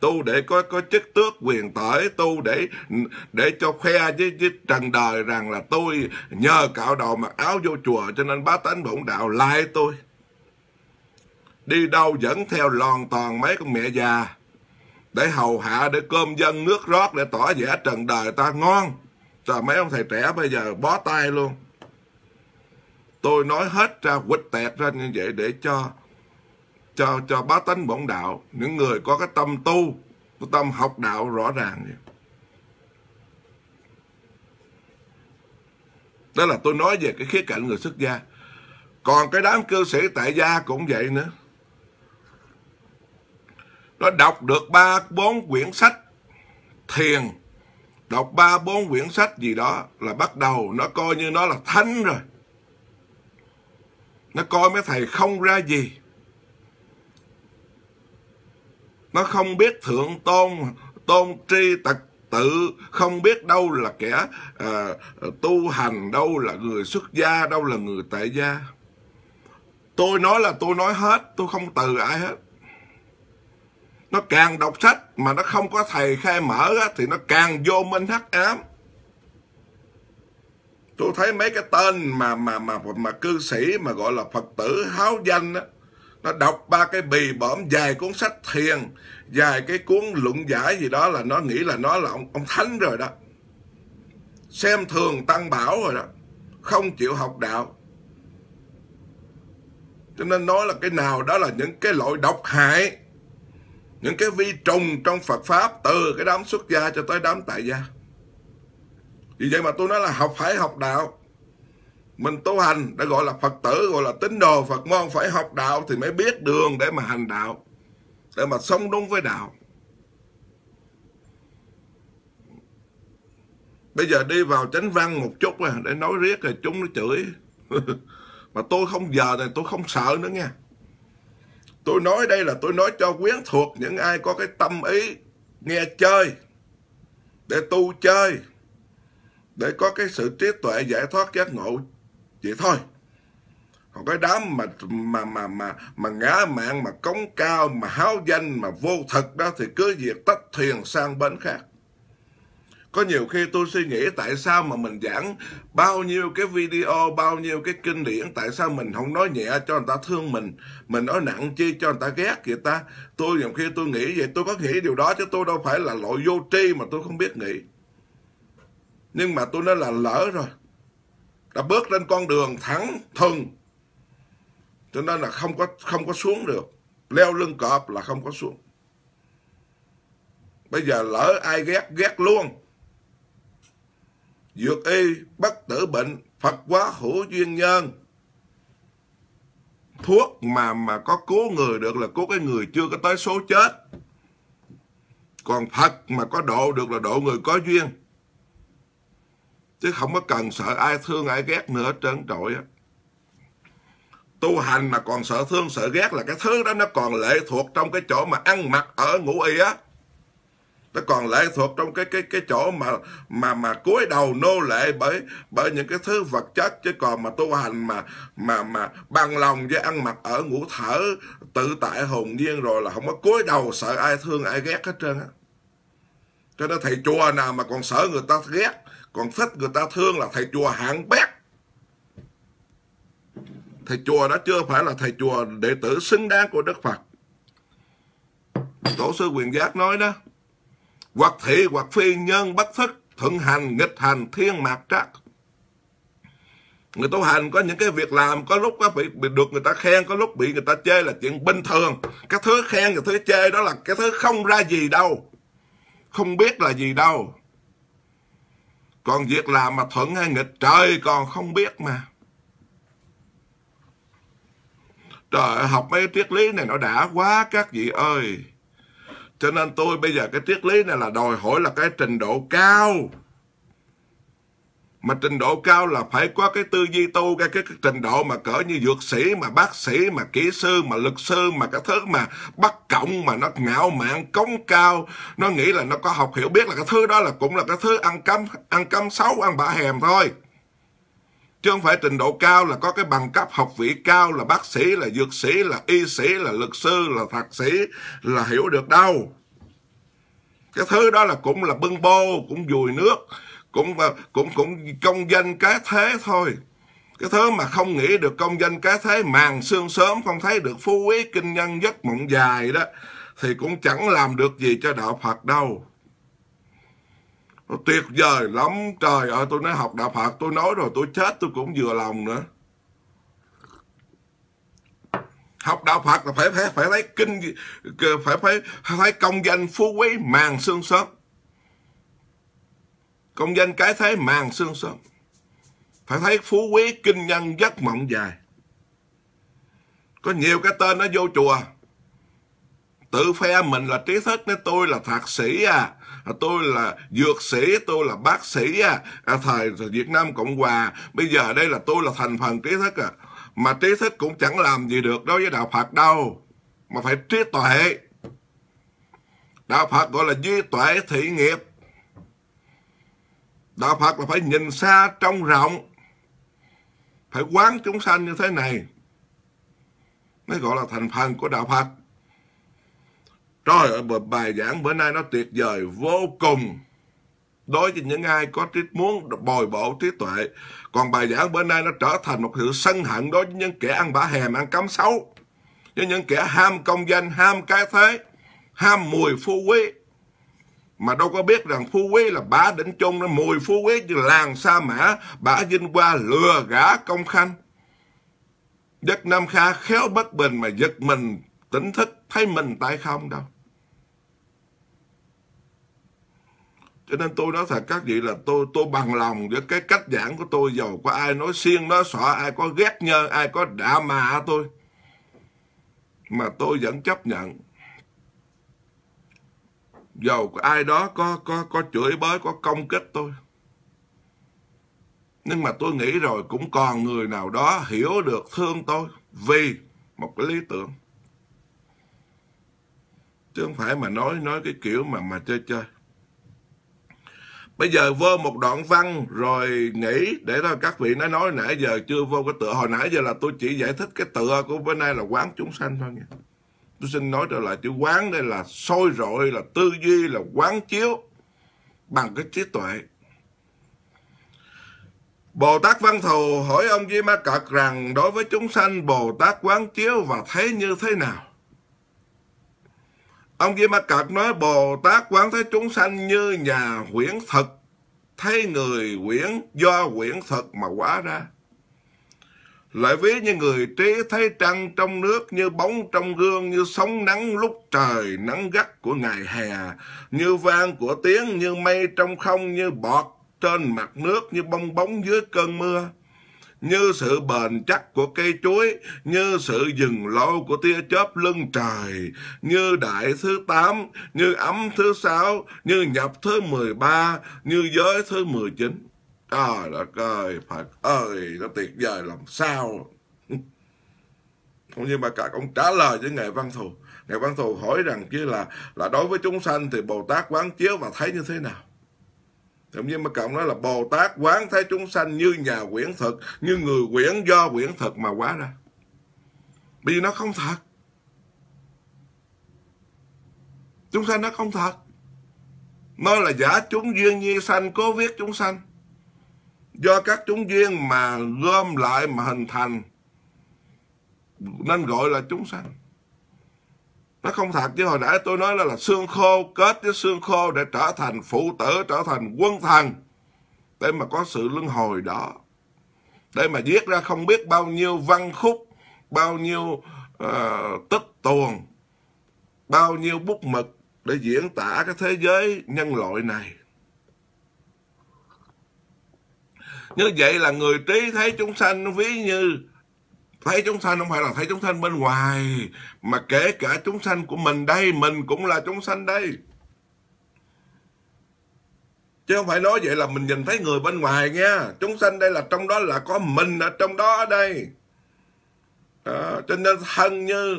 tu để có có chức tước quyền tới tu để để cho khoe với, với trần đời rằng là tôi nhờ cạo đầu mặc áo vô chùa cho nên bá tánh bổn đạo lại tôi đi đâu dẫn theo lòn toàn mấy con mẹ già để hầu hạ để cơm dân nước rót để tỏ vẻ trần đời ta ngon trời mấy ông thầy trẻ bây giờ bó tay luôn tôi nói hết ra quýt tẹt ra như vậy để cho cho cho bá tánh bổn đạo những người có cái tâm tu cái tâm học đạo rõ ràng vậy. đó là tôi nói về cái khía cạnh người xuất gia còn cái đám cư sĩ tại gia cũng vậy nữa nó đọc được ba bốn quyển sách thiền đọc ba bốn quyển sách gì đó là bắt đầu nó coi như nó là thánh rồi nó coi mấy thầy không ra gì nó không biết thượng tôn tôn tri tật tự không biết đâu là kẻ à, tu hành đâu là người xuất gia đâu là người tại gia tôi nói là tôi nói hết tôi không từ ai hết nó càng đọc sách mà nó không có thầy khai mở thì nó càng vô minh hắc ám tôi thấy mấy cái tên mà mà mà mà cư sĩ mà gọi là phật tử háo danh á nó đọc ba cái bì bõm dài cuốn sách thiền dài cái cuốn luận giải gì đó là nó nghĩ là nó là ông, ông thánh rồi đó xem thường tăng bảo rồi đó không chịu học đạo cho nên nói là cái nào đó là những cái loại độc hại những cái vi trùng trong Phật pháp từ cái đám xuất gia cho tới đám tại gia vì vậy mà tôi nói là học phải học đạo mình tu hành đã gọi là phật tử gọi là tín đồ phật môn phải học đạo thì mới biết đường để mà hành đạo để mà sống đúng với đạo bây giờ đi vào chánh văn một chút để nói riết rồi chúng nó chửi *laughs* mà tôi không giờ này tôi không sợ nữa nha tôi nói đây là tôi nói cho quyến thuộc những ai có cái tâm ý nghe chơi để tu chơi để có cái sự trí tuệ giải thoát giác ngộ vậy thôi còn cái đám mà mà mà mà mà ngã mạng mà cống cao mà háo danh mà vô thực đó thì cứ việc tách thuyền sang bên khác có nhiều khi tôi suy nghĩ tại sao mà mình giảng bao nhiêu cái video bao nhiêu cái kinh điển tại sao mình không nói nhẹ cho người ta thương mình mình nói nặng chi cho người ta ghét vậy ta tôi nhiều khi tôi nghĩ vậy tôi có nghĩ điều đó chứ tôi đâu phải là loại vô tri mà tôi không biết nghĩ nhưng mà tôi nói là lỡ rồi đã bước lên con đường thẳng thừng cho nên là không có không có xuống được leo lưng cọp là không có xuống bây giờ lỡ ai ghét ghét luôn dược y bất tử bệnh phật quá hữu duyên nhân thuốc mà mà có cứu người được là cứu cái người chưa có tới số chết còn phật mà có độ được là độ người có duyên chứ không có cần sợ ai thương ai ghét nữa trơn trội á tu hành mà còn sợ thương sợ ghét là cái thứ đó nó còn lệ thuộc trong cái chỗ mà ăn mặc ở ngủ y á nó còn lệ thuộc trong cái cái cái chỗ mà mà mà cúi đầu nô lệ bởi bởi những cái thứ vật chất chứ còn mà tu hành mà mà mà bằng lòng với ăn mặc ở ngủ thở tự tại hồn nhiên rồi là không có cúi đầu sợ ai thương ai ghét hết trơn á cho nên thầy chùa nào mà còn sợ người ta ghét còn thích người ta thương là thầy chùa hạng bét thầy chùa đó chưa phải là thầy chùa đệ tử xứng đáng của đức phật tổ sư quyền giác nói đó hoặc thị hoặc phi nhân bất thức thuận hành nghịch hành thiên mạc trắc người tu hành có những cái việc làm có lúc có bị, bị được người ta khen có lúc bị người ta chê là chuyện bình thường cái thứ khen và thứ chê đó là cái thứ không ra gì đâu không biết là gì đâu còn việc làm mà thuận hay nghịch trời còn không biết mà trời học mấy triết lý này nó đã quá các vị ơi cho nên tôi bây giờ cái triết lý này là đòi hỏi là cái trình độ cao mà trình độ cao là phải có cái tư duy tu ra cái, cái trình độ mà cỡ như dược sĩ mà bác sĩ mà kỹ sư mà luật sư mà cái thứ mà bắt cộng mà nó ngạo mạn cống cao nó nghĩ là nó có học hiểu biết là cái thứ đó là cũng là cái thứ ăn cắm ăn cắm xấu ăn bả hèm thôi chứ không phải trình độ cao là có cái bằng cấp học vị cao là bác sĩ là dược sĩ là y sĩ là luật sư là thạc sĩ là hiểu được đâu cái thứ đó là cũng là bưng bô cũng dùi nước cũng cũng cũng công danh cá thế thôi cái thứ mà không nghĩ được công danh cá thế màng xương sớm không thấy được phú quý kinh nhân giấc mộng dài đó thì cũng chẳng làm được gì cho đạo Phật đâu tuyệt vời lắm trời ơi tôi nói học đạo Phật tôi nói rồi tôi chết tôi cũng vừa lòng nữa học đạo Phật là phải phải phải lấy kinh phải phải phải công danh phú quý màng xương sớm Công danh cái thế màn xương sớm. Phải thấy phú quý kinh nhân giấc mộng dài. Có nhiều cái tên nó vô chùa. Tự phe mình là trí thức nên tôi là thạc sĩ à, à. Tôi là dược sĩ, tôi là bác sĩ à. à thời Việt Nam Cộng Hòa, bây giờ đây là tôi là thành phần trí thức à. Mà trí thức cũng chẳng làm gì được đối với Đạo Phật đâu. Mà phải trí tuệ. Đạo Phật gọi là duy tuệ thị nghiệp Đạo Phật là phải nhìn xa trong rộng Phải quán chúng sanh như thế này Mới gọi là thành phần của Đạo Phật Trời ơi ờ, bài giảng bữa nay nó tuyệt vời vô cùng Đối với những ai có trí muốn bồi bổ trí tuệ Còn bài giảng bữa nay nó trở thành một sự sân hận Đối với những kẻ ăn bả hèm, ăn cắm xấu Với những kẻ ham công danh, ham cái thế Ham mùi phú quý mà đâu có biết rằng phú quý là bá đỉnh chung nó mùi phú quý như làng sa mã bả vinh qua lừa gã công khanh đất nam kha khéo bất bình mà giật mình tỉnh thức thấy mình tại không đâu cho nên tôi nói thật các vị là tôi tôi bằng lòng với cái cách giảng của tôi giàu có ai nói xiên nói sọ ai có ghét nhơ ai có đả mà tôi mà tôi vẫn chấp nhận dầu ai đó có có có chửi bới có công kích tôi nhưng mà tôi nghĩ rồi cũng còn người nào đó hiểu được thương tôi vì một cái lý tưởng chứ không phải mà nói nói cái kiểu mà mà chơi chơi bây giờ vô một đoạn văn rồi nghĩ để thôi các vị nó nói nãy giờ chưa vô cái tựa hồi nãy giờ là tôi chỉ giải thích cái tựa của bữa nay là quán chúng sanh thôi nha tôi xin nói trở lại chữ quán đây là sôi rội là tư duy là quán chiếu bằng cái trí tuệ Bồ Tát Văn Thù hỏi ông Di Ma Cật rằng đối với chúng sanh Bồ Tát quán chiếu và thấy như thế nào? Ông Di Ma Cật nói Bồ Tát quán thấy chúng sanh như nhà huyễn thực, thấy người quyển do quyển thực mà quá ra lại ví như người trí thấy trăng trong nước như bóng trong gương như sóng nắng lúc trời nắng gắt của ngày hè như vang của tiếng như mây trong không như bọt trên mặt nước như bong bóng dưới cơn mưa như sự bền chắc của cây chuối, như sự dừng lâu của tia chớp lưng trời, như đại thứ tám, như ấm thứ sáu, như nhập thứ mười ba, như giới thứ mười chín Trời đất ơi, Phật ơi, nó tuyệt vời làm sao. Không nhưng mà cả ông trả lời với Ngài Văn Thù. Ngài Văn Thù hỏi rằng kia là là đối với chúng sanh thì Bồ Tát quán chiếu và thấy như thế nào? không nhiên mà cộng nói là Bồ Tát quán thấy chúng sanh như nhà quyển thực, như người quyển do quyển thực mà quá ra. Vì nó không thật. Chúng sanh nó không thật. nó là giả chúng duyên nhiên sanh, cố viết chúng sanh do các chúng duyên mà gom lại mà hình thành nên gọi là chúng sanh nó không thật chứ hồi nãy tôi nói là, là xương khô kết với xương khô để trở thành phụ tử trở thành quân thần để mà có sự luân hồi đó để mà viết ra không biết bao nhiêu văn khúc bao nhiêu uh, tích tuồng bao nhiêu bút mực để diễn tả cái thế giới nhân loại này như vậy là người trí thấy chúng sanh ví như thấy chúng sanh không phải là thấy chúng sanh bên ngoài mà kể cả chúng sanh của mình đây mình cũng là chúng sanh đây chứ không phải nói vậy là mình nhìn thấy người bên ngoài nha chúng sanh đây là trong đó là có mình ở trong đó ở đây đó, cho nên thân như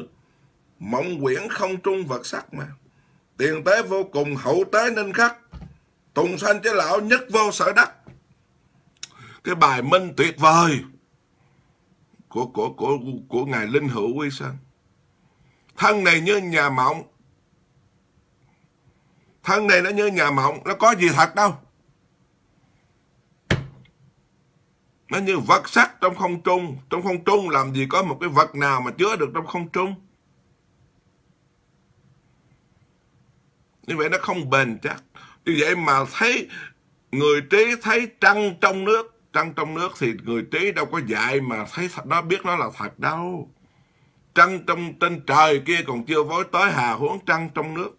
mộng quyển không trung vật sắc mà tiền tế vô cùng hậu tế nên khắc tùng sanh chế lão nhất vô sở đắc cái bài minh tuyệt vời của của của của ngài linh hữu quý sanh thân này như nhà mộng thân này nó như nhà mộng nó có gì thật đâu nó như vật sắc trong không trung trong không trung làm gì có một cái vật nào mà chứa được trong không trung như vậy nó không bền chắc như vậy mà thấy người trí thấy trăng trong nước trăng trong nước thì người trí đâu có dạy mà thấy nó biết nó là thật đâu trăng trong trên trời kia còn chưa vối tới hà huống trăng trong nước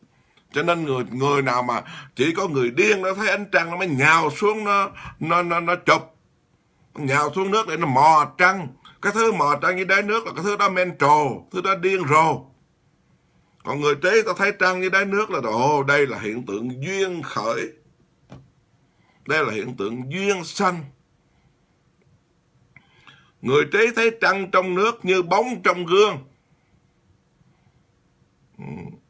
cho nên người người nào mà chỉ có người điên nó thấy ánh trăng nó mới nhào xuống nó nó nó, nó chụp nhào xuống nước để nó mò trăng cái thứ mò trăng như đáy nước là cái thứ đó mental thứ đó điên rồ còn người trí ta thấy trăng như đáy nước là ồ đây là hiện tượng duyên khởi đây là hiện tượng duyên sanh Người trí thấy trăng trong nước như bóng trong gương. Ừ,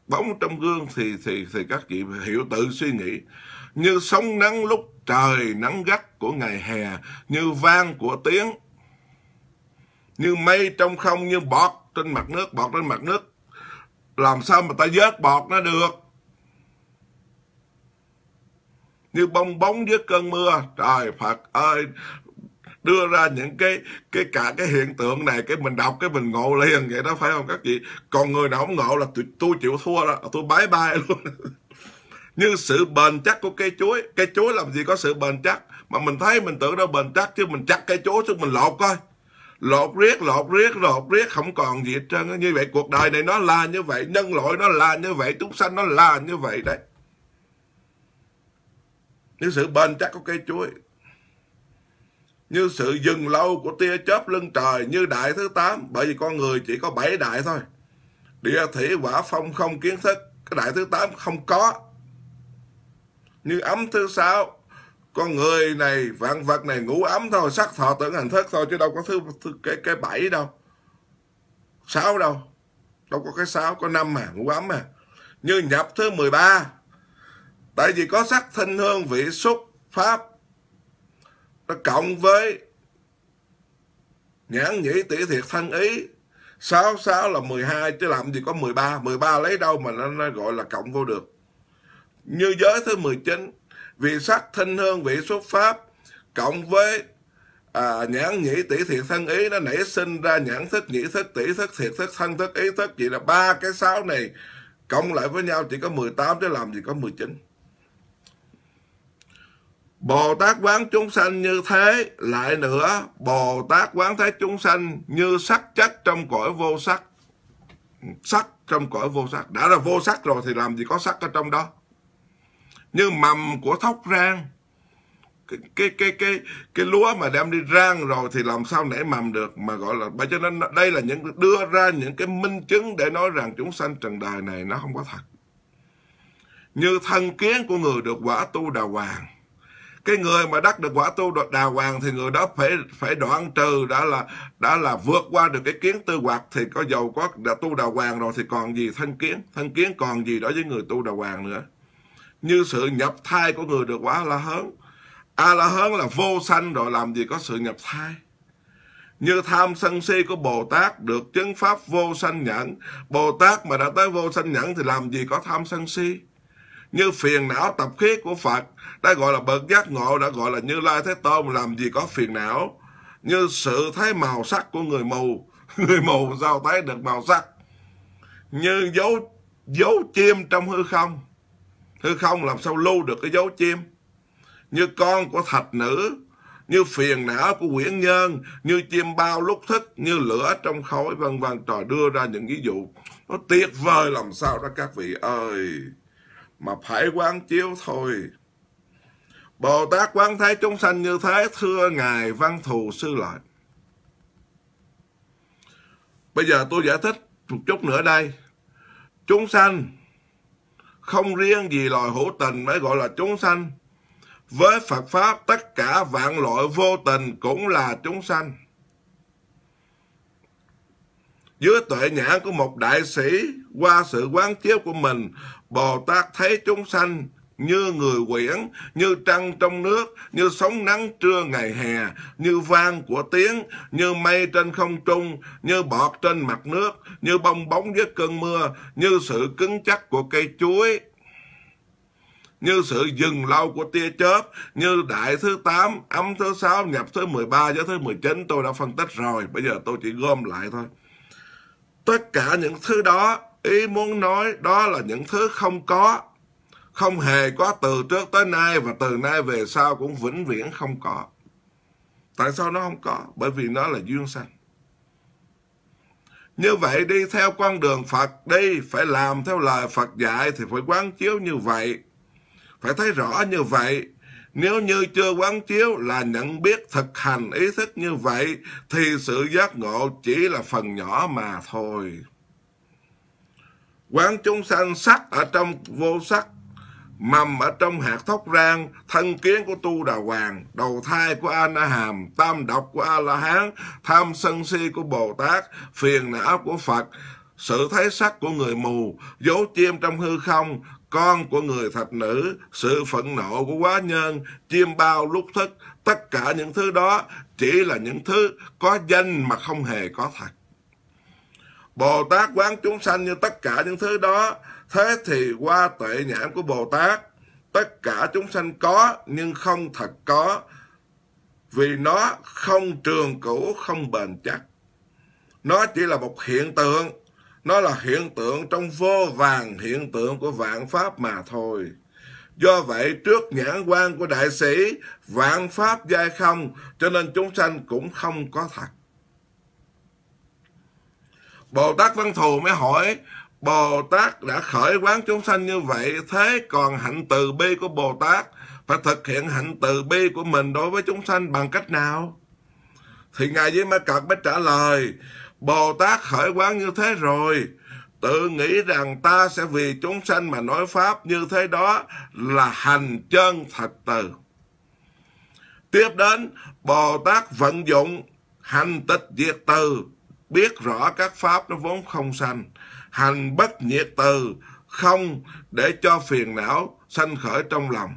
bóng trong gương thì thì thì các chị hiểu tự suy nghĩ. Như sóng nắng lúc trời nắng gắt của ngày hè, như vang của tiếng, như mây trong không, như bọt trên mặt nước, bọt trên mặt nước. Làm sao mà ta vớt bọt nó được? như bong bóng dưới cơn mưa trời phật ơi đưa ra những cái cái cả cái hiện tượng này cái mình đọc cái mình ngộ liền vậy đó phải không các chị còn người nào không ngộ là tôi, tôi chịu thua đó tôi bái bai luôn *laughs* nhưng sự bền chắc của cây chuối cây chuối làm gì có sự bền chắc mà mình thấy mình tưởng nó bền chắc chứ mình chặt cây chuối chứ mình lột coi lột riết lột riết lột riết không còn gì hết trơn như vậy cuộc đời này nó là như vậy nhân loại nó là như vậy chúng sanh nó là như vậy đấy những sự bền chắc của cây chuối như sự dừng lâu của tia chớp lưng trời như đại thứ tám bởi vì con người chỉ có bảy đại thôi địa thủy quả phong không kiến thức cái đại thứ tám không có như ấm thứ sáu con người này vạn vật này ngủ ấm thôi sắc thọ tưởng hành thức thôi chứ đâu có thứ, thứ cái cái bảy đâu sáu đâu đâu có cái sáu có năm mà ngủ ấm mà như nhập thứ 13 tại vì có sắc thanh hương vị xúc pháp nó cộng với nhãn nhĩ tỷ thiệt thân ý 66 là 12 chứ làm gì có 13 13 lấy đâu mà nó, nó gọi là cộng vô được như giới thứ 19 vị sắc thinh hương vị xuất pháp cộng với à, nhãn nhĩ tỷ thiệt thân ý nó nảy sinh ra nhãn thức nhĩ thức tỷ thức thiệt thức thân thức ý thức chỉ là ba cái sáu này cộng lại với nhau chỉ có 18 chứ làm gì có 19 Bồ Tát quán chúng sanh như thế, lại nữa, Bồ Tát quán thế chúng sanh như sắc chất trong cõi vô sắc. Sắc trong cõi vô sắc. Đã là vô sắc rồi thì làm gì có sắc ở trong đó. Như mầm của thóc rang. Cái, cái cái cái cái lúa mà đem đi rang rồi thì làm sao nảy mầm được mà gọi là bởi cho nên đây là những đưa ra những cái minh chứng để nói rằng chúng sanh trần đời này nó không có thật như thân kiến của người được quả tu đà hoàng cái người mà đắc được quả tu đà hoàng thì người đó phải phải đoạn trừ đã là đã là vượt qua được cái kiến tư hoạt thì có dầu có đã tu đà hoàng rồi thì còn gì thân kiến thân kiến còn gì đối với người tu đà hoàng nữa như sự nhập thai của người được quả la hớn a la hớn là vô sanh rồi làm gì có sự nhập thai như tham sân si của Bồ Tát được chứng pháp vô sanh nhẫn. Bồ Tát mà đã tới vô sanh nhẫn thì làm gì có tham sân si. Như phiền não tập khí của Phật đã gọi là bậc giác ngộ đã gọi là như lai thế tôn làm gì có phiền não như sự thấy màu sắc của người mù *laughs* người mù sao thấy được màu sắc như dấu dấu chim trong hư không hư không làm sao lưu được cái dấu chim như con của thạch nữ như phiền não của quyển nhân như chim bao lúc thức như lửa trong khói vân vân trò đưa ra những ví dụ nó tuyệt vời làm sao đó các vị ơi mà phải quán chiếu thôi Bồ Tát quan thấy chúng sanh như thế thưa Ngài Văn Thù Sư Lợi. Bây giờ tôi giải thích một chút nữa đây. Chúng sanh không riêng gì loài hữu tình mới gọi là chúng sanh. Với Phật Pháp tất cả vạn loại vô tình cũng là chúng sanh. Dưới tuệ nhãn của một đại sĩ qua sự quán chiếu của mình, Bồ Tát thấy chúng sanh như người quyển, như trăng trong nước, như sóng nắng trưa ngày hè, như vang của tiếng, như mây trên không trung, như bọt trên mặt nước, như bong bóng với cơn mưa, như sự cứng chắc của cây chuối, như sự dừng lâu của tia chớp, như đại thứ 8, ấm thứ 6, nhập thứ 13 với thứ 19 tôi đã phân tích rồi, bây giờ tôi chỉ gom lại thôi. Tất cả những thứ đó, ý muốn nói đó là những thứ không có, không hề có từ trước tới nay và từ nay về sau cũng vĩnh viễn không có tại sao nó không có bởi vì nó là duyên sanh như vậy đi theo con đường Phật đi phải làm theo lời Phật dạy thì phải quán chiếu như vậy phải thấy rõ như vậy nếu như chưa quán chiếu là nhận biết thực hành ý thức như vậy thì sự giác ngộ chỉ là phần nhỏ mà thôi quán chúng sanh sắc ở trong vô sắc mầm ở trong hạt thóc rang, thân kiến của tu đà hoàng, đầu thai của a na hàm, tam độc của a la hán, tham sân si của bồ tát, phiền não của phật, sự thấy sắc của người mù, dấu chim trong hư không, con của người thạch nữ, sự phẫn nộ của quá nhân, chim bao lúc thức, tất cả những thứ đó chỉ là những thứ có danh mà không hề có thật. Bồ Tát quán chúng sanh như tất cả những thứ đó Thế thì qua tuệ nhãn của Bồ Tát, tất cả chúng sanh có nhưng không thật có, vì nó không trường cửu, không bền chắc. Nó chỉ là một hiện tượng, nó là hiện tượng trong vô vàng hiện tượng của vạn pháp mà thôi. Do vậy trước nhãn quan của đại sĩ Vạn pháp giai không Cho nên chúng sanh cũng không có thật Bồ Tát Văn Thù mới hỏi Bồ Tát đã khởi quán chúng sanh như vậy, thế còn hạnh từ bi của Bồ Tát phải thực hiện hạnh từ bi của mình đối với chúng sanh bằng cách nào? Thì Ngài Di Ma Cật mới trả lời, Bồ Tát khởi quán như thế rồi, tự nghĩ rằng ta sẽ vì chúng sanh mà nói Pháp như thế đó là hành chân thật từ. Tiếp đến, Bồ Tát vận dụng hành tịch diệt từ, biết rõ các Pháp nó vốn không sanh hành bất nhiệt từ, không để cho phiền não sanh khởi trong lòng.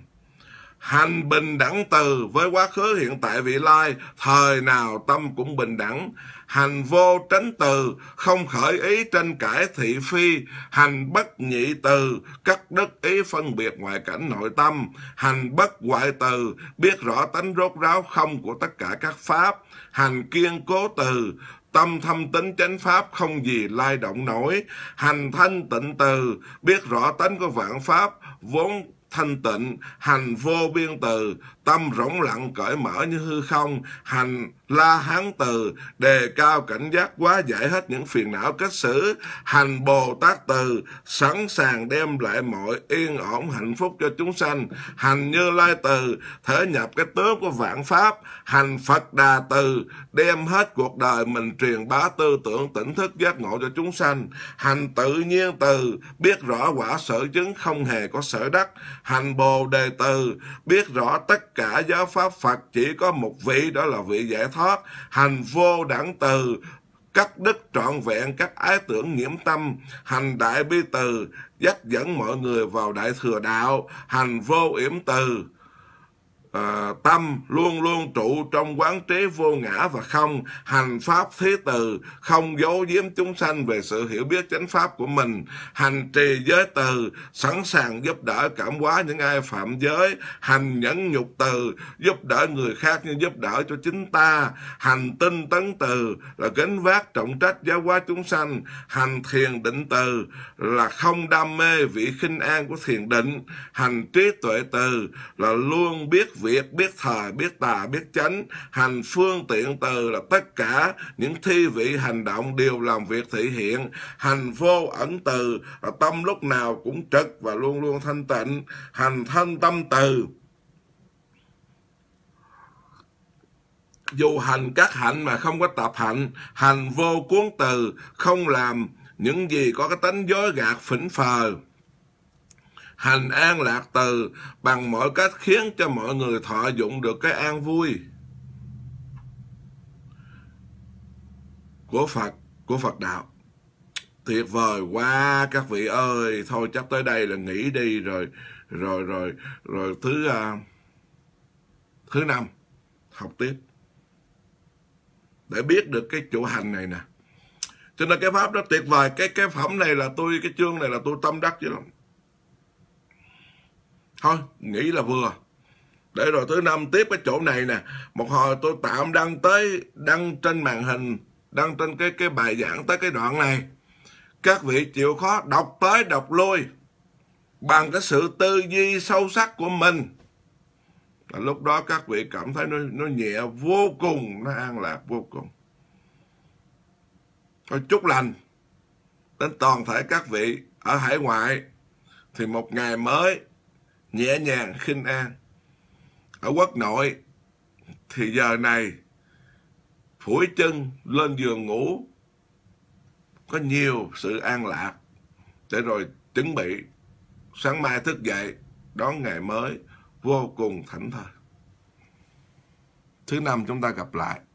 Hành bình đẳng từ với quá khứ hiện tại vị lai, thời nào tâm cũng bình đẳng. Hành vô tránh từ, không khởi ý tranh cãi thị phi. Hành bất nhị từ, cắt đứt ý phân biệt ngoại cảnh nội tâm. Hành bất ngoại từ, biết rõ tánh rốt ráo không của tất cả các pháp. Hành kiên cố từ, tâm thâm tính chánh pháp không gì lai động nổi hành thanh tịnh từ biết rõ tánh của vạn pháp vốn thanh tịnh hành vô biên từ tâm rỗng lặng cởi mở như hư không, hành la hán từ, đề cao cảnh giác quá giải hết những phiền não cách xử, hành Bồ Tát từ, sẵn sàng đem lại mọi yên ổn hạnh phúc cho chúng sanh, hành Như Lai từ, thể nhập cái tướng của vạn pháp, hành Phật Đà từ, đem hết cuộc đời mình truyền bá tư tưởng tỉnh thức giác ngộ cho chúng sanh, hành tự nhiên từ, biết rõ quả sở chứng không hề có sở đắc, hành Bồ Đề từ, biết rõ tất cả giáo pháp Phật chỉ có một vị đó là vị giải thoát, hành vô đẳng từ, cắt đứt trọn vẹn, các ái tưởng nhiễm tâm, hành đại bi từ, dắt dẫn mọi người vào đại thừa đạo, hành vô yểm từ, à, tâm luôn luôn trụ trong quán trí vô ngã và không hành pháp thế từ không giấu giếm chúng sanh về sự hiểu biết chánh pháp của mình hành trì giới từ sẵn sàng giúp đỡ cảm hóa những ai phạm giới hành nhẫn nhục từ giúp đỡ người khác như giúp đỡ cho chính ta hành tinh tấn từ là gánh vác trọng trách giáo hóa chúng sanh hành thiền định từ là không đam mê vị khinh an của thiền định hành trí tuệ từ là luôn biết việc, biết thời, biết tà, biết chánh, hành phương tiện từ là tất cả những thi vị hành động đều làm việc thể hiện. Hành vô ẩn từ là tâm lúc nào cũng trực và luôn luôn thanh tịnh. Hành thân tâm từ dù hành các hạnh mà không có tập hạnh, hành vô cuốn từ, không làm những gì có cái tánh dối gạt phỉnh phờ hành an lạc từ bằng mọi cách khiến cho mọi người thọ dụng được cái an vui của Phật của Phật đạo tuyệt vời quá các vị ơi thôi chắc tới đây là nghỉ đi rồi rồi rồi rồi thứ uh, thứ năm học tiếp để biết được cái chủ hành này nè cho nên cái pháp đó tuyệt vời cái cái phẩm này là tôi cái chương này là tôi tâm đắc chứ lắm thôi nghĩ là vừa để rồi thứ năm tiếp cái chỗ này nè một hồi tôi tạm đăng tới đăng trên màn hình đăng trên cái cái bài giảng tới cái đoạn này các vị chịu khó đọc tới đọc lui bằng cái sự tư duy sâu sắc của mình là lúc đó các vị cảm thấy nó, nó nhẹ vô cùng nó an lạc vô cùng Thôi chúc lành đến toàn thể các vị ở hải ngoại thì một ngày mới nhẹ nhàng khinh an ở quốc nội thì giờ này phủi chân lên giường ngủ có nhiều sự an lạc để rồi chuẩn bị sáng mai thức dậy đón ngày mới vô cùng thảnh thơi thứ năm chúng ta gặp lại